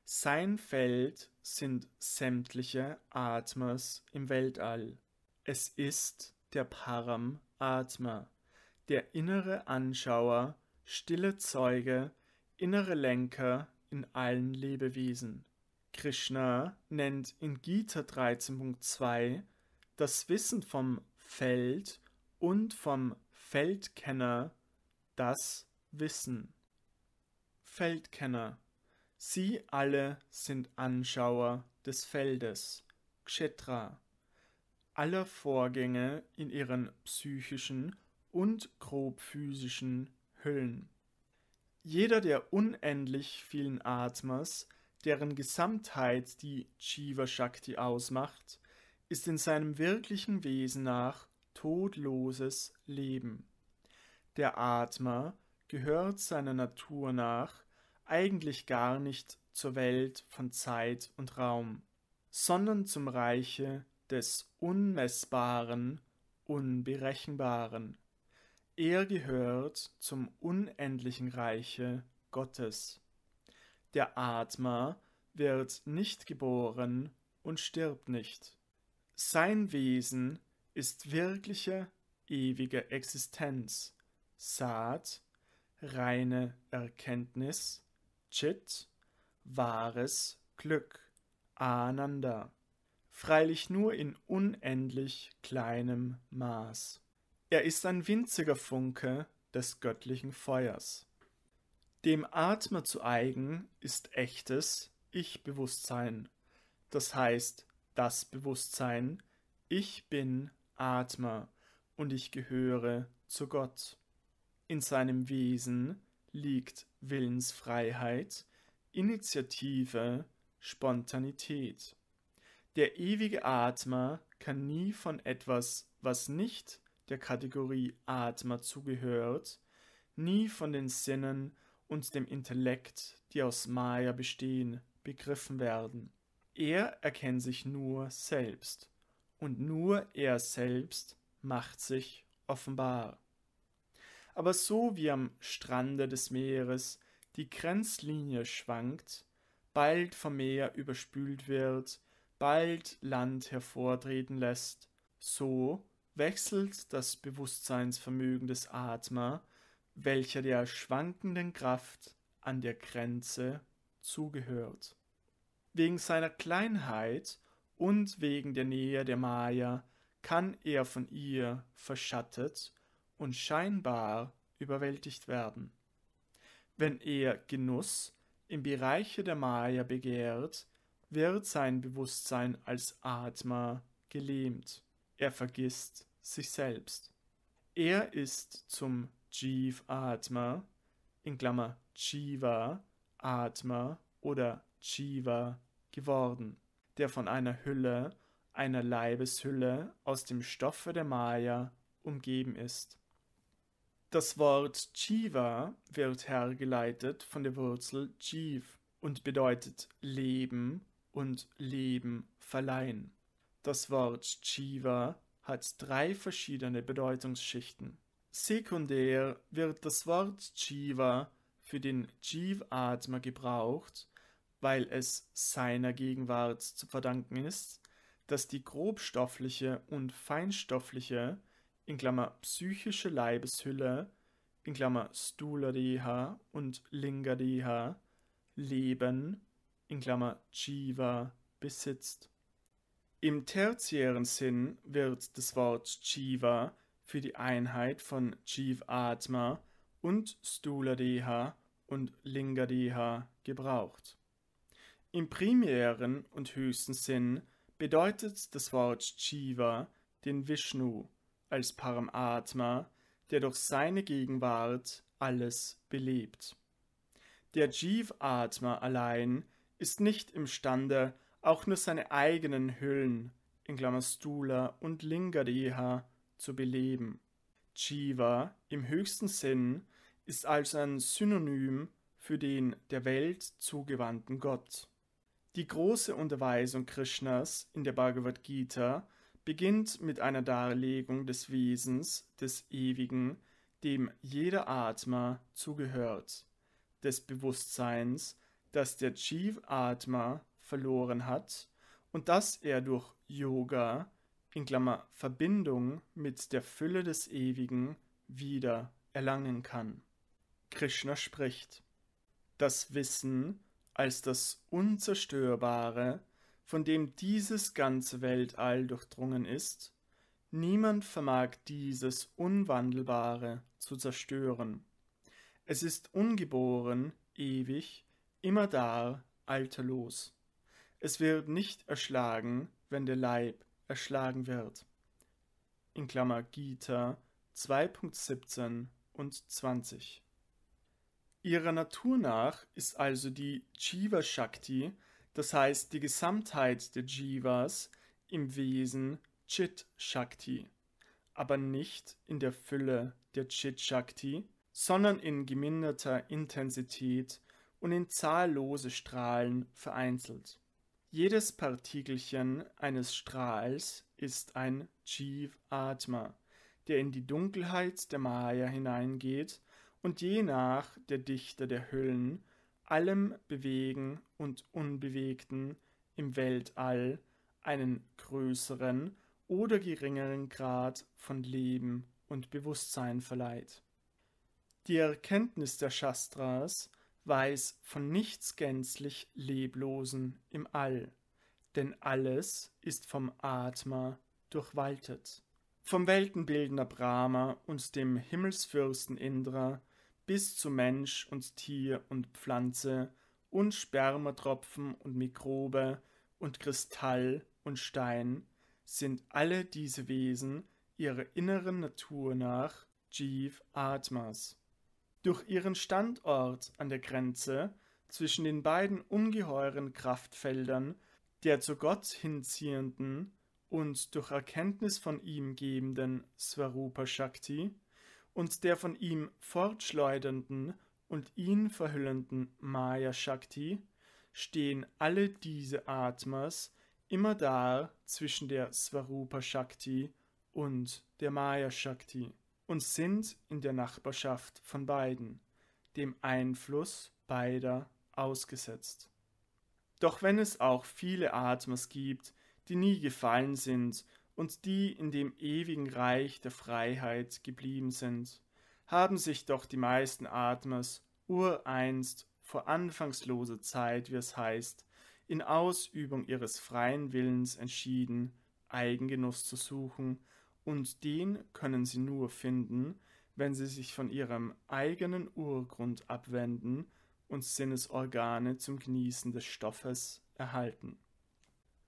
Sein Feld sind sämtliche Atmas im Weltall. Es ist der Param Atma, der innere Anschauer, stille Zeuge, innere Lenker in allen Lebewesen. Krishna nennt in Gita 13.2 das Wissen vom Feld und vom Feldkenner das Wissen. Feldkenner. Sie alle sind Anschauer des Feldes, Kshetra, aller Vorgänge in ihren psychischen und grob physischen Hüllen. Jeder der unendlich vielen Atmas, deren Gesamtheit die Jiva Shakti ausmacht, ist in seinem wirklichen Wesen nach todloses Leben. Der Atma gehört seiner Natur nach eigentlich gar nicht zur Welt von Zeit und Raum, sondern zum Reiche des Unmessbaren, Unberechenbaren. Er gehört zum unendlichen Reiche Gottes. Der Atmer wird nicht geboren und stirbt nicht. Sein Wesen ist wirkliche, ewige Existenz, Saat, reine Erkenntnis, Chit, wahres Glück, Ananda, freilich nur in unendlich kleinem Maß. Er ist ein winziger Funke des göttlichen Feuers. Dem Atmer zu eigen ist echtes Ich-Bewusstsein, das heißt das Bewusstsein, ich bin Atmer und ich gehöre zu Gott. In seinem Wesen liegt Willensfreiheit, Initiative, Spontanität. Der ewige Atmer kann nie von etwas, was nicht der Kategorie Atmer zugehört, nie von den Sinnen und dem Intellekt, die aus Maya bestehen, begriffen werden. Er erkennt sich nur selbst und nur er selbst macht sich offenbar. Aber so wie am Strande des Meeres die Grenzlinie schwankt, bald vom Meer überspült wird, bald Land hervortreten lässt, so wechselt das Bewusstseinsvermögen des Atma, welcher der schwankenden Kraft an der Grenze zugehört. Wegen seiner Kleinheit und wegen der Nähe der Maya kann er von ihr verschattet und scheinbar überwältigt werden. Wenn er Genuss im Bereiche der Maya begehrt, wird sein Bewusstsein als Atma gelähmt. Er vergisst sich selbst. Er ist zum Jiv Atma, in Klammer Jiva Atma oder Jiva geworden, der von einer Hülle, einer Leibeshülle aus dem Stoffe der Maya umgeben ist. Das Wort Jiva wird hergeleitet von der Wurzel Jiv und bedeutet Leben und Leben verleihen. Das Wort Jiva hat drei verschiedene Bedeutungsschichten. Sekundär wird das Wort Jiva für den Jivatma gebraucht, weil es seiner Gegenwart zu verdanken ist, dass die grobstoffliche und feinstoffliche in Klammer psychische Leibeshülle in Klammer Stuladeha und Lingadeha Leben in Klammer Jiva besitzt. Im tertiären Sinn wird das Wort Jiva für die Einheit von Jivatma und Stuladeha und Lingadeha gebraucht. Im primären und höchsten Sinn bedeutet das Wort Jiva den Vishnu als Paramatma, der durch seine Gegenwart alles belebt. Der Jivatma allein ist nicht imstande, auch nur seine eigenen Hüllen in Klammern Stula und Lingadeha zu beleben. Jiva im höchsten Sinn ist also ein Synonym für den der Welt zugewandten Gott. Die große Unterweisung Krishnas in der Bhagavad Gita beginnt mit einer Darlegung des Wesens des Ewigen, dem jeder Atma zugehört, des Bewusstseins, dass der Jiv-Atma verloren hat und dass er durch Yoga in Klammer Verbindung mit der Fülle des Ewigen wieder erlangen kann. Krishna spricht. Das Wissen als das Unzerstörbare, von dem dieses ganze Weltall durchdrungen ist, niemand vermag dieses Unwandelbare zu zerstören. Es ist ungeboren, ewig, immer da, alterlos. Es wird nicht erschlagen, wenn der Leib erschlagen wird. In Klammer Gita 2.17 und 20. Ihrer Natur nach ist also die Jiva Shakti, das heißt die Gesamtheit der Jivas, im Wesen Chit Shakti, aber nicht in der Fülle der Chit Shakti, sondern in geminderter Intensität und in zahllose Strahlen vereinzelt. Jedes Partikelchen eines Strahls ist ein Chief Atma, der in die Dunkelheit der Maya hineingeht und je nach der Dichte der Hüllen allem Bewegen und Unbewegten im Weltall einen größeren oder geringeren Grad von Leben und Bewusstsein verleiht. Die Erkenntnis der Shastras weiß von nichts gänzlich Leblosen im All, denn alles ist vom Atma durchwaltet. Vom Weltenbildner Brahma und dem Himmelsfürsten Indra bis zu Mensch und Tier und Pflanze und Spermatropfen und Mikrobe und Kristall und Stein sind alle diese Wesen ihrer inneren Natur nach Jiv Atmas. Durch ihren Standort an der Grenze zwischen den beiden ungeheuren Kraftfeldern, der zu Gott hinziehenden und durch Erkenntnis von ihm gebenden Swarupa Shakti und der von ihm fortschleudernden und ihn verhüllenden Maya Shakti, stehen alle diese Atmas immer da zwischen der Swarupa Shakti und der Maya Shakti und sind in der Nachbarschaft von beiden, dem Einfluss beider ausgesetzt. Doch wenn es auch viele Atmers gibt, die nie gefallen sind und die in dem ewigen Reich der Freiheit geblieben sind, haben sich doch die meisten Atmers ureinst vor anfangsloser Zeit, wie es heißt, in Ausübung ihres freien Willens entschieden, Eigengenuss zu suchen und den können sie nur finden, wenn sie sich von ihrem eigenen Urgrund abwenden und Sinnesorgane zum Genießen des Stoffes erhalten.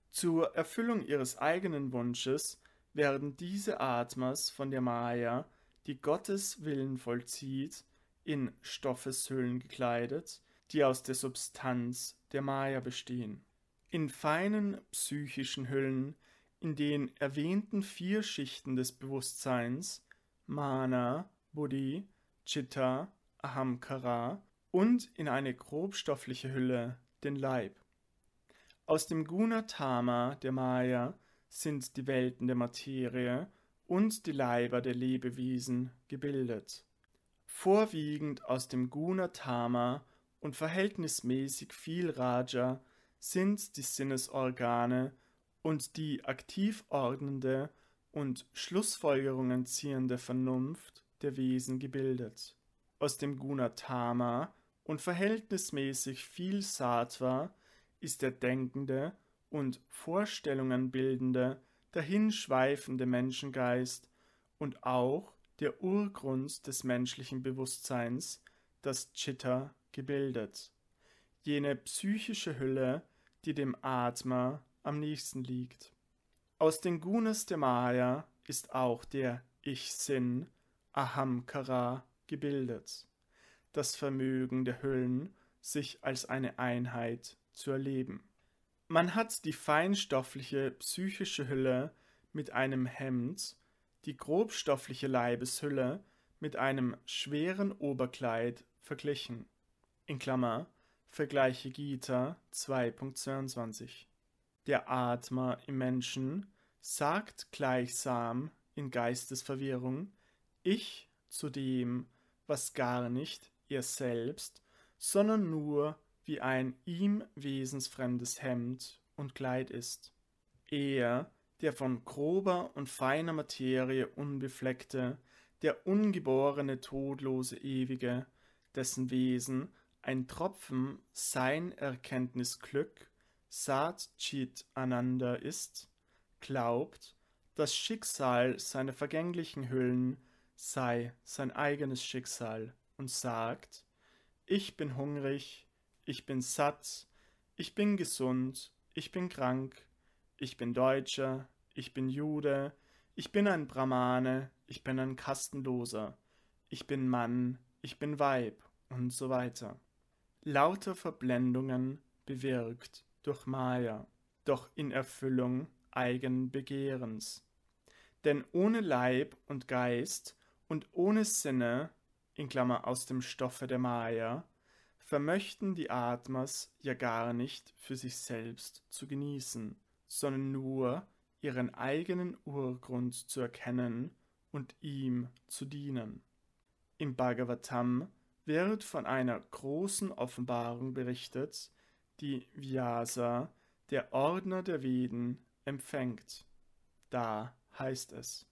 Zur Erfüllung ihres eigenen Wunsches werden diese Atmas von der Maya, die Gottes Willen vollzieht, in Stoffeshüllen gekleidet, die aus der Substanz der Maya bestehen. In feinen psychischen Hüllen in den erwähnten vier Schichten des Bewusstseins Mana, Buddhi, Chitta, Ahamkara und in eine grobstoffliche Hülle, den Leib. Aus dem Gunatama der Maya sind die Welten der Materie und die Leiber der Lebewesen gebildet. Vorwiegend aus dem Gunatama und verhältnismäßig viel Raja sind die Sinnesorgane und die aktiv ordnende und Schlussfolgerungen ziehende Vernunft der Wesen gebildet. Aus dem Gunatama und verhältnismäßig viel Sattva ist der denkende und Vorstellungen bildende, dahinschweifende Menschengeist und auch der Urgrund des menschlichen Bewusstseins, das Chitta, gebildet. Jene psychische Hülle, die dem Atma am nächsten liegt. Aus den Gunas der Maya ist auch der Ich-Sinn Ahamkara gebildet, das Vermögen der Hüllen, sich als eine Einheit zu erleben. Man hat die feinstoffliche psychische Hülle mit einem Hemd, die grobstoffliche Leibeshülle mit einem schweren Oberkleid verglichen. In Klammer, vergleiche Gita 2.22. Der Atmer im Menschen sagt gleichsam in Geistesverwirrung Ich zu dem, was gar nicht er selbst, sondern nur wie ein ihm wesensfremdes Hemd und Kleid ist. Er, der von grober und feiner Materie unbefleckte, der ungeborene, todlose Ewige, dessen Wesen ein Tropfen sein Erkenntnisglück Saat-Chit Ananda ist, glaubt, das Schicksal seiner vergänglichen Hüllen sei sein eigenes Schicksal und sagt, ich bin hungrig, ich bin satt, ich bin gesund, ich bin krank, ich bin Deutscher, ich bin Jude, ich bin ein Brahmane, ich bin ein Kastenloser, ich bin Mann, ich bin Weib und so weiter. Lauter Verblendungen bewirkt durch Maya, doch in Erfüllung eigenen Begehrens. Denn ohne Leib und Geist und ohne Sinne, in Klammer aus dem Stoffe der Maya, vermöchten die Atmas ja gar nicht für sich selbst zu genießen, sondern nur ihren eigenen Urgrund zu erkennen und ihm zu dienen. Im Bhagavatam wird von einer großen Offenbarung berichtet, die Vyasa, der Ordner der Veden, empfängt. Da heißt es.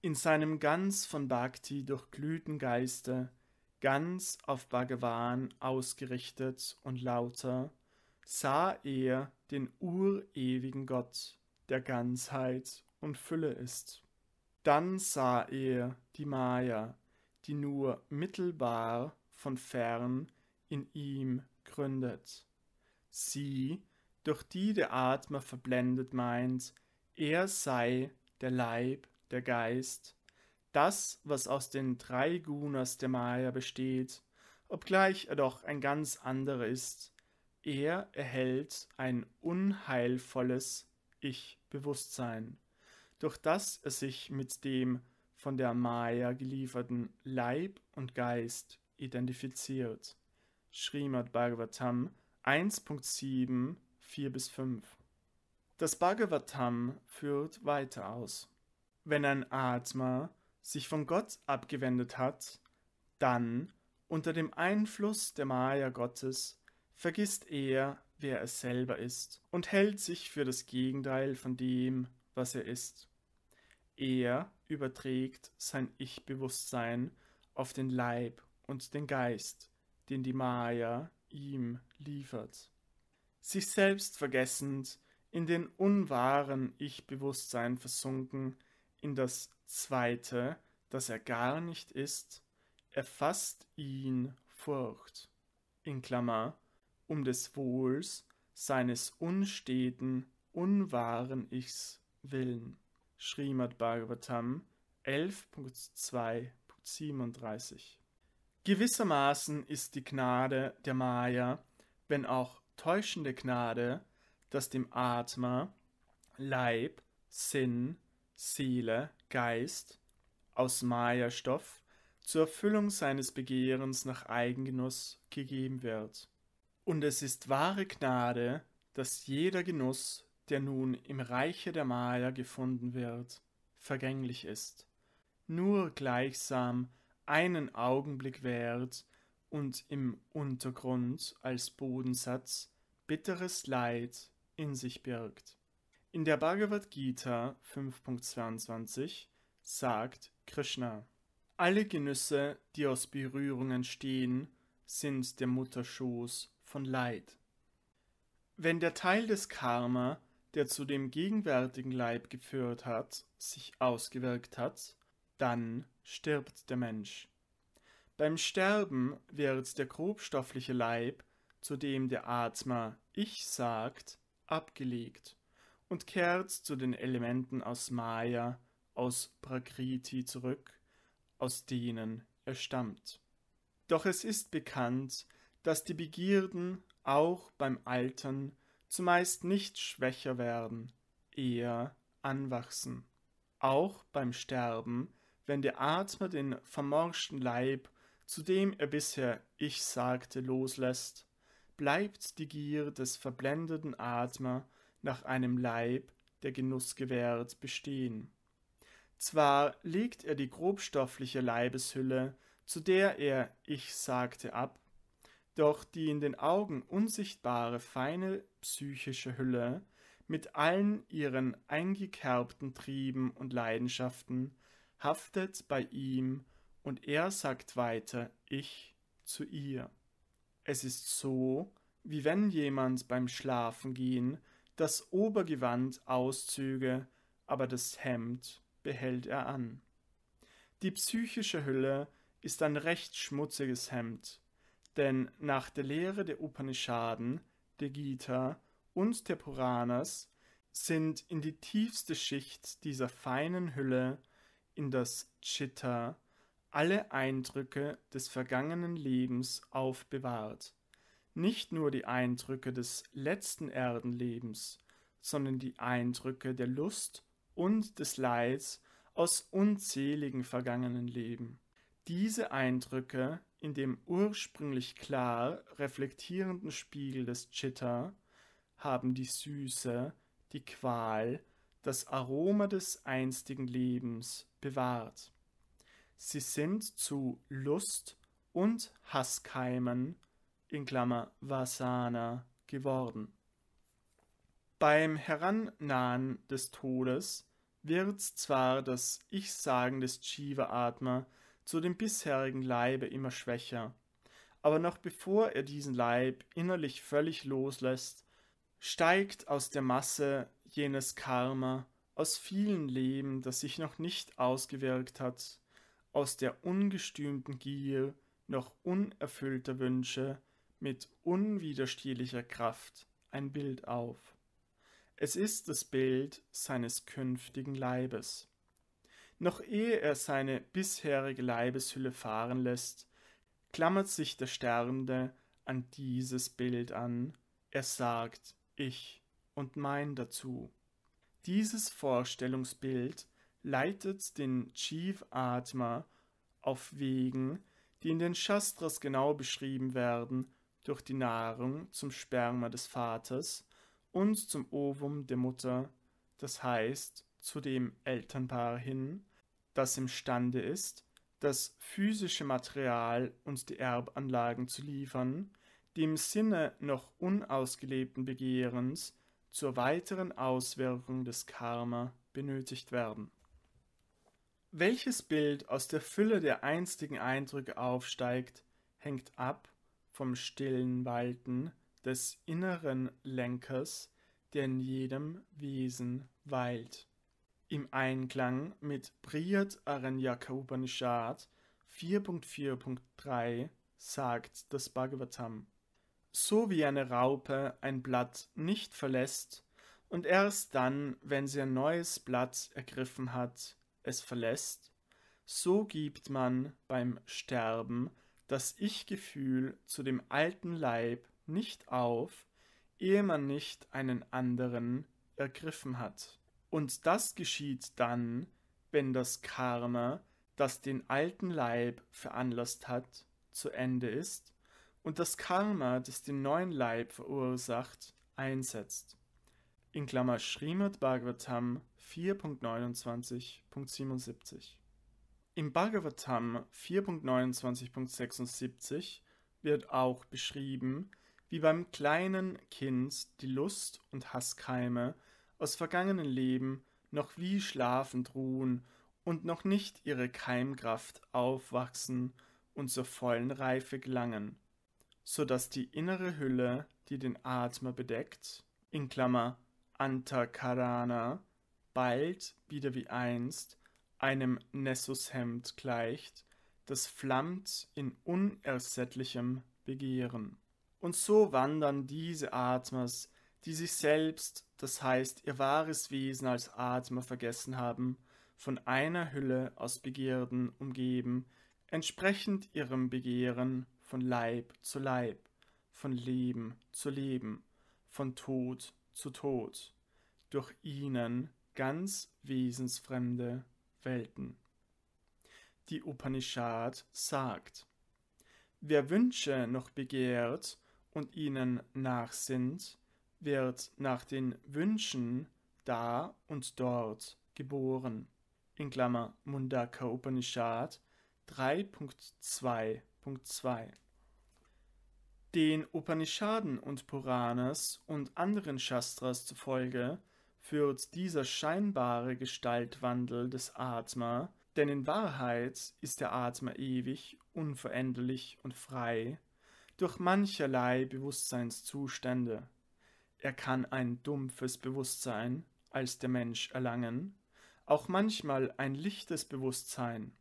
In seinem ganz von Bhakti durchglühten Geiste, ganz auf Bhagavan ausgerichtet und lauter, sah er den urewigen Gott, der Ganzheit und Fülle ist. Dann sah er die Maya, die nur mittelbar von fern in ihm gründet sie, durch die der Atmer verblendet meint, er sei der Leib, der Geist, das, was aus den drei Gunas der Maya besteht, obgleich er doch ein ganz anderer ist, er erhält ein unheilvolles Ich-Bewusstsein, durch das er sich mit dem von der Maya gelieferten Leib und Geist identifiziert. Srimad Bhagavatam 1.7, 4 bis 5. Das Bhagavatam führt weiter aus. Wenn ein Atma sich von Gott abgewendet hat, dann, unter dem Einfluss der Maya Gottes, vergisst er, wer er selber ist und hält sich für das Gegenteil von dem, was er ist. Er überträgt sein Ich-Bewusstsein auf den Leib und den Geist, den die Maya ihm liefert. Sich selbst vergessend, in den unwahren Ich-Bewusstsein versunken, in das Zweite, das er gar nicht ist, erfasst ihn Furcht, in Klammer, um des Wohls seines unsteten, unwahren Ichs willen. Srimad Bhagavatam 11.2.37 Gewissermaßen ist die Gnade der Maya, wenn auch täuschende Gnade, dass dem Atma Leib, Sinn, Seele, Geist aus Maya-Stoff zur Erfüllung seines Begehrens nach Eigengenuss gegeben wird. Und es ist wahre Gnade, dass jeder Genuss, der nun im Reiche der Maya gefunden wird, vergänglich ist. Nur gleichsam einen Augenblick währt und im Untergrund als Bodensatz bitteres Leid in sich birgt. In der Bhagavad Gita 5.22 sagt Krishna, alle Genüsse, die aus Berührung entstehen, sind der Mutterschoß von Leid. Wenn der Teil des Karma, der zu dem gegenwärtigen Leib geführt hat, sich ausgewirkt hat, dann stirbt der Mensch. Beim Sterben wird der grobstoffliche Leib, zu dem der Atmer Ich sagt, abgelegt und kehrt zu den Elementen aus Maya, aus Prakriti zurück, aus denen er stammt. Doch es ist bekannt, dass die Begierden auch beim Altern zumeist nicht schwächer werden, eher anwachsen. Auch beim Sterben wenn der Atmer den vermorschten Leib, zu dem er bisher Ich sagte, loslässt, bleibt die Gier des verblendeten Atmer nach einem Leib, der Genuss gewährt, bestehen. Zwar legt er die grobstoffliche Leibeshülle, zu der er Ich sagte, ab, doch die in den Augen unsichtbare feine psychische Hülle mit allen ihren eingekerbten Trieben und Leidenschaften haftet bei ihm und er sagt weiter ich zu ihr. Es ist so, wie wenn jemand beim Schlafengehen das Obergewand auszüge, aber das Hemd behält er an. Die psychische Hülle ist ein recht schmutziges Hemd, denn nach der Lehre der Upanishaden, der Gita und der Puranas sind in die tiefste Schicht dieser feinen Hülle in das Chitta alle Eindrücke des vergangenen Lebens aufbewahrt. Nicht nur die Eindrücke des letzten Erdenlebens, sondern die Eindrücke der Lust und des Leids aus unzähligen vergangenen Leben. Diese Eindrücke in dem ursprünglich klar reflektierenden Spiegel des Chitta haben die Süße, die Qual das Aroma des einstigen Lebens bewahrt. Sie sind zu Lust und Hasskeimen in Klammer Vasana geworden. Beim Herannahen des Todes wird zwar das Ich-Sagen des Jiva-Atma zu dem bisherigen Leibe immer schwächer, aber noch bevor er diesen Leib innerlich völlig loslässt, steigt aus der Masse jenes Karma aus vielen Leben, das sich noch nicht ausgewirkt hat, aus der ungestümten Gier noch unerfüllter Wünsche mit unwiderstehlicher Kraft ein Bild auf. Es ist das Bild seines künftigen Leibes. Noch ehe er seine bisherige Leibeshülle fahren lässt, klammert sich der Sterbende an dieses Bild an. Er sagt, ich und Mein dazu. Dieses Vorstellungsbild leitet den Chief Atma auf Wegen, die in den Shastras genau beschrieben werden, durch die Nahrung zum Sperma des Vaters und zum Ovum der Mutter, das heißt zu dem Elternpaar hin, das imstande ist, das physische Material und die Erbanlagen zu liefern, die im Sinne noch unausgelebten Begehrens zur weiteren Auswirkung des Karma benötigt werden. Welches Bild aus der Fülle der einstigen Eindrücke aufsteigt, hängt ab vom stillen Walten des inneren Lenkers, der in jedem Wesen weilt. Im Einklang mit Brihad Aranyaka Upanishad 4.4.3 sagt das Bhagavatam so wie eine Raupe ein Blatt nicht verlässt und erst dann, wenn sie ein neues Blatt ergriffen hat, es verlässt, so gibt man beim Sterben das Ich-Gefühl zu dem alten Leib nicht auf, ehe man nicht einen anderen ergriffen hat. Und das geschieht dann, wenn das Karma, das den alten Leib veranlasst hat, zu Ende ist und das Karma, das den neuen Leib verursacht, einsetzt. In Klammer Srimad Bhagavatam 4.29.77 Im Bhagavatam 4.29.76 wird auch beschrieben, wie beim kleinen Kind die Lust und Hasskeime aus vergangenen Leben noch wie schlafend ruhen und noch nicht ihre Keimkraft aufwachsen und zur vollen Reife gelangen sodass die innere Hülle, die den Atmer bedeckt, in Klammer Antakarana, bald wieder wie einst einem Nessushemd gleicht, das flammt in unersättlichem Begehren. Und so wandern diese Atmers, die sich selbst, das heißt ihr wahres Wesen als Atmer vergessen haben, von einer Hülle aus Begierden umgeben, entsprechend ihrem Begehren von Leib zu Leib, von Leben zu Leben, von Tod zu Tod, durch ihnen ganz wesensfremde Welten. Die Upanishad sagt, Wer Wünsche noch begehrt und ihnen nachsinnt, wird nach den Wünschen da und dort geboren. In Klammer Mundaka Upanishad 3.2 Punkt 2. Den Upanishaden und Puranas und anderen Shastras zufolge führt dieser scheinbare Gestaltwandel des Atma, denn in Wahrheit ist der Atma ewig, unveränderlich und frei, durch mancherlei Bewusstseinszustände. Er kann ein dumpfes Bewusstsein als der Mensch erlangen, auch manchmal ein lichtes Bewusstsein,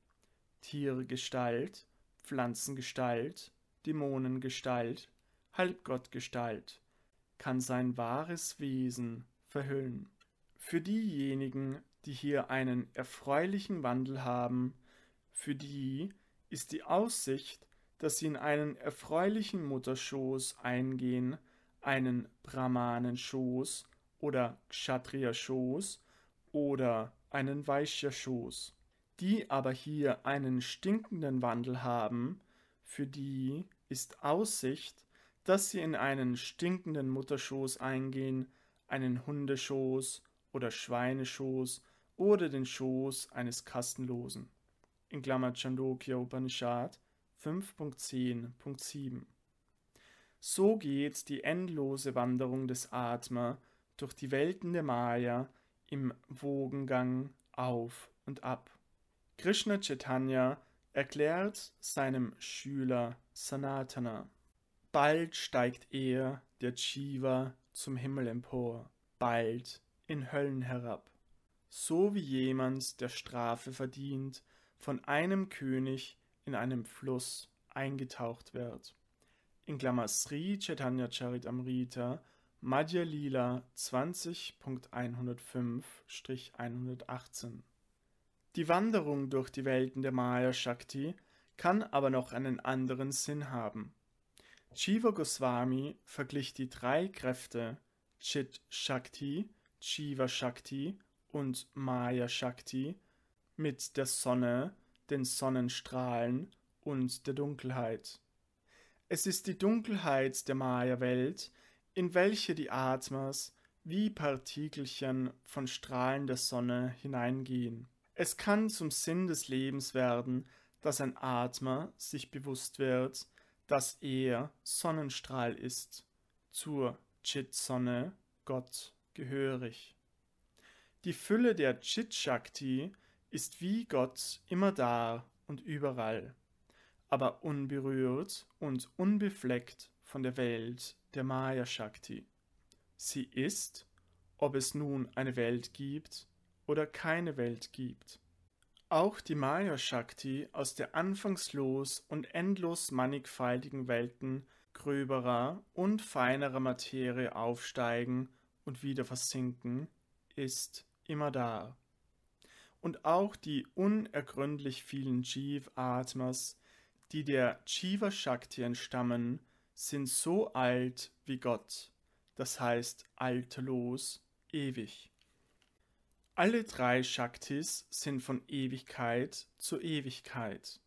Tiergestalt Pflanzengestalt, Dämonengestalt, Halbgottgestalt, kann sein wahres Wesen verhüllen. Für diejenigen, die hier einen erfreulichen Wandel haben, für die ist die Aussicht, dass sie in einen erfreulichen Mutterschoß eingehen, einen Brahmanenschoß oder Kshatriya-Schoß oder einen Vaishya-Schoß die aber hier einen stinkenden Wandel haben, für die ist Aussicht, dass sie in einen stinkenden Mutterschoß eingehen, einen Hundeschoß oder Schweineschoß oder den Schoß eines Kastenlosen. In Klammer Chandokya Upanishad 5.10.7 So geht die endlose Wanderung des Atma durch die Welten der Maya im Wogengang auf und ab. Krishna Chaitanya erklärt seinem Schüler Sanatana, bald steigt er, der Jiva, zum Himmel empor, bald in Höllen herab. So wie jemand, der Strafe verdient, von einem König in einem Fluss eingetaucht wird. In Klammer Sri Chaitanya Charitamrita Madhya Lila 20.105-118 die Wanderung durch die Welten der Maya Shakti kann aber noch einen anderen Sinn haben. Shiva Goswami verglich die drei Kräfte Chit Shakti, Shiva Shakti und Maya Shakti mit der Sonne, den Sonnenstrahlen und der Dunkelheit. Es ist die Dunkelheit der Maya-Welt, in welche die Atmas wie Partikelchen von Strahlen der Sonne hineingehen. Es kann zum Sinn des Lebens werden, dass ein Atmer sich bewusst wird, dass er Sonnenstrahl ist, zur Chit-Sonne Gott gehörig. Die Fülle der Chit-Shakti ist wie Gott immer da und überall, aber unberührt und unbefleckt von der Welt der Maya-Shakti. Sie ist, ob es nun eine Welt gibt oder keine Welt gibt. Auch die Maya Shakti aus der anfangslos und endlos mannigfaltigen Welten gröberer und feinerer Materie aufsteigen und wieder versinken, ist immer da. Und auch die unergründlich vielen Jeev-Atmas, die der Jiva Shakti entstammen, sind so alt wie Gott, das heißt alterlos, ewig. Alle drei Shaktis sind von Ewigkeit zu Ewigkeit.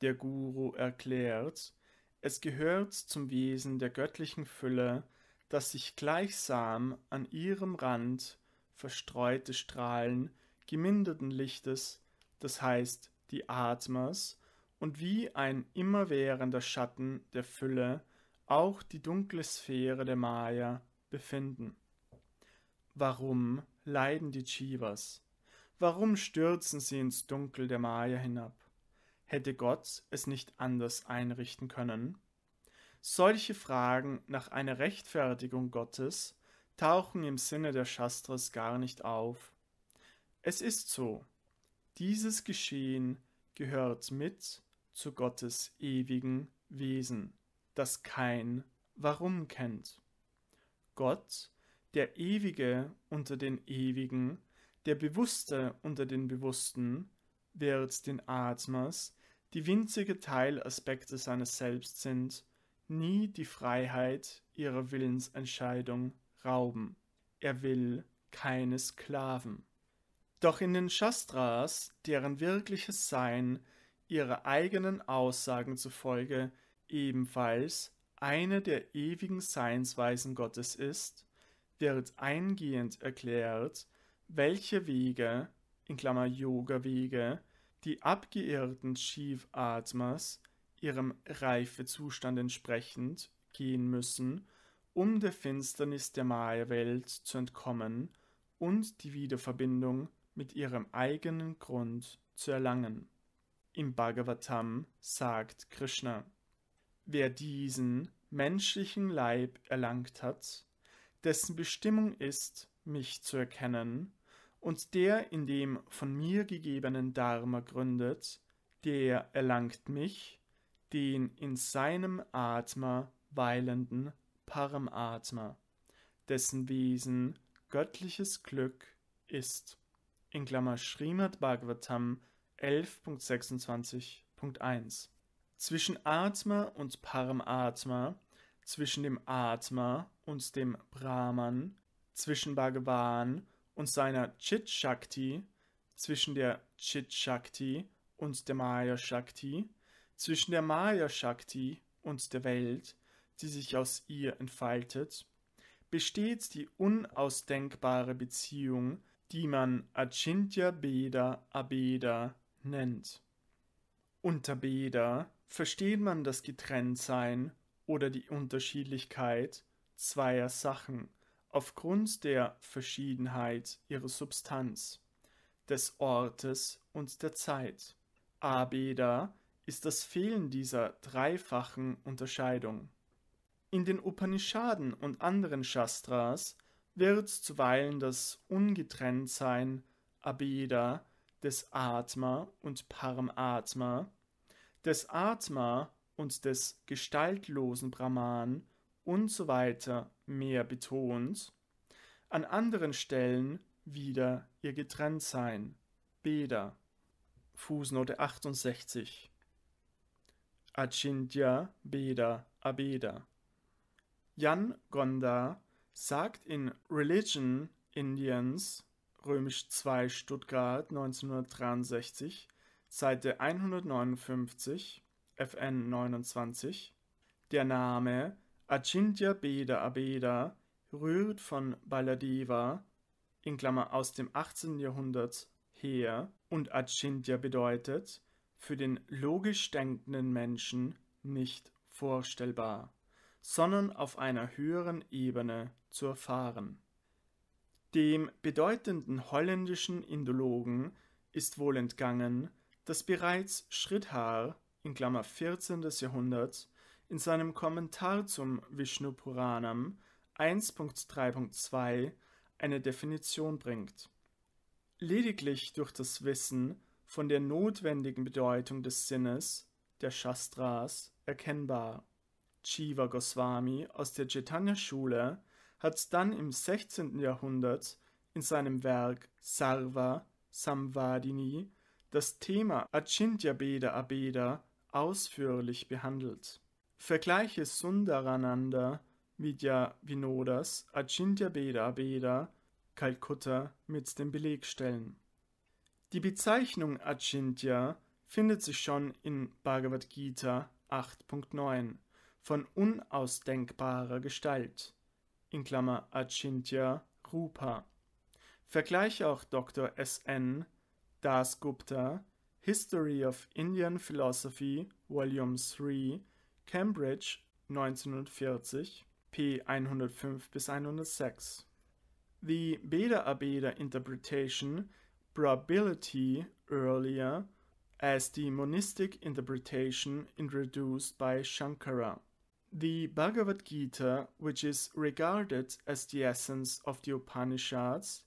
Der Guru erklärt, es gehört zum Wesen der göttlichen Fülle, dass sich gleichsam an ihrem Rand verstreute Strahlen geminderten Lichtes, das heißt die Atmers, und wie ein immerwährender Schatten der Fülle auch die dunkle Sphäre der Maya befinden. Warum leiden die Chivas? Warum stürzen sie ins Dunkel der Maya hinab? Hätte Gott es nicht anders einrichten können? Solche Fragen nach einer Rechtfertigung Gottes tauchen im Sinne der Shastras gar nicht auf. Es ist so, dieses Geschehen gehört mit zu Gottes ewigen Wesen, das kein Warum kennt. Gott der Ewige unter den Ewigen, der Bewusste unter den Bewussten, wird den Atmas, die winzige Teilaspekte seines Selbst sind, nie die Freiheit ihrer Willensentscheidung rauben. Er will keine Sklaven. Doch in den Shastras, deren wirkliches Sein ihre eigenen Aussagen zufolge ebenfalls eine der ewigen Seinsweisen Gottes ist, wird eingehend erklärt, welche Wege, in Klammer Yoga-Wege, die abgeirrten Schiefatmers ihrem Reifezustand entsprechend gehen müssen, um der Finsternis der Maya-Welt zu entkommen und die Wiederverbindung mit ihrem eigenen Grund zu erlangen. Im Bhagavatam sagt Krishna, wer diesen menschlichen Leib erlangt hat, dessen Bestimmung ist, mich zu erkennen, und der in dem von mir gegebenen Dharma gründet, der erlangt mich, den in seinem Atma weilenden Paramatma, dessen Wesen göttliches Glück ist. In Klammer Srimad Bhagavatam 11.26.1 Zwischen Atma und Paramatma zwischen dem Atma und dem Brahman, zwischen Bhagavan und seiner Chit Shakti, zwischen der Chit Shakti und der Maya Shakti, zwischen der Maya Shakti und der Welt, die sich aus ihr entfaltet, besteht die unausdenkbare Beziehung, die man Achintya Beda Abeda nennt. Unter Beda versteht man das Getrenntsein oder die Unterschiedlichkeit zweier Sachen aufgrund der Verschiedenheit ihrer Substanz, des Ortes und der Zeit. Abeda ist das Fehlen dieser dreifachen Unterscheidung. In den Upanishaden und anderen Shastras wird zuweilen das Ungetrenntsein Abeda des Atma und Paramatma, des Atma und des gestaltlosen Brahman und so weiter mehr betont, an anderen Stellen wieder ihr Getrenntsein, Beda. Fußnote 68. Achindya Beda Abeda. Jan Gonda sagt in Religion Indiens, römisch 2 Stuttgart 1963, Seite 159, FN 29. Der Name Achintya Beda Abeda rührt von Baladeva in Klammer aus dem 18. Jahrhundert her und Achintya bedeutet für den logisch denkenden Menschen nicht vorstellbar, sondern auf einer höheren Ebene zu erfahren. Dem bedeutenden holländischen Indologen ist wohl entgangen, dass bereits Schridhar in Klammer (14. Jahrhundert) in seinem Kommentar zum Vishnu Puranam 1.3.2 eine Definition bringt. Lediglich durch das Wissen von der notwendigen Bedeutung des Sinnes der Shastras erkennbar. Jiva Goswami aus der Chaitanya-Schule hat dann im 16. Jahrhundert in seinem Werk Sarva Samvadini das Thema Achintya Beda Abeda ausführlich behandelt. Vergleiche Sundarananda Vidya Vinodas Achintya Beda Beda Kalkutta mit den Belegstellen. Die Bezeichnung Achintya findet sich schon in Bhagavad Gita 8.9 von unausdenkbarer Gestalt in Klammer Achintya Rupa. Vergleiche auch Dr. S.N. Das Gupta History of Indian Philosophy, Volume 3, Cambridge, 1940, p. 105 106. The Beda Abeda interpretation, probability earlier, as the monistic interpretation introduced by Shankara. The Bhagavad Gita, which is regarded as the essence of the Upanishads,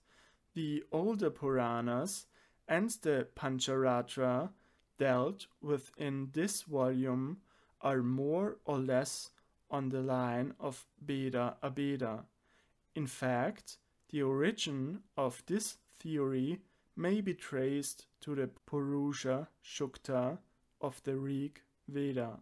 the older Puranas, and the Pancharatra dealt with in this volume are more or less on the line of Beda Abeda. In fact, the origin of this theory may be traced to the Purusha Shukta of the Rig Veda.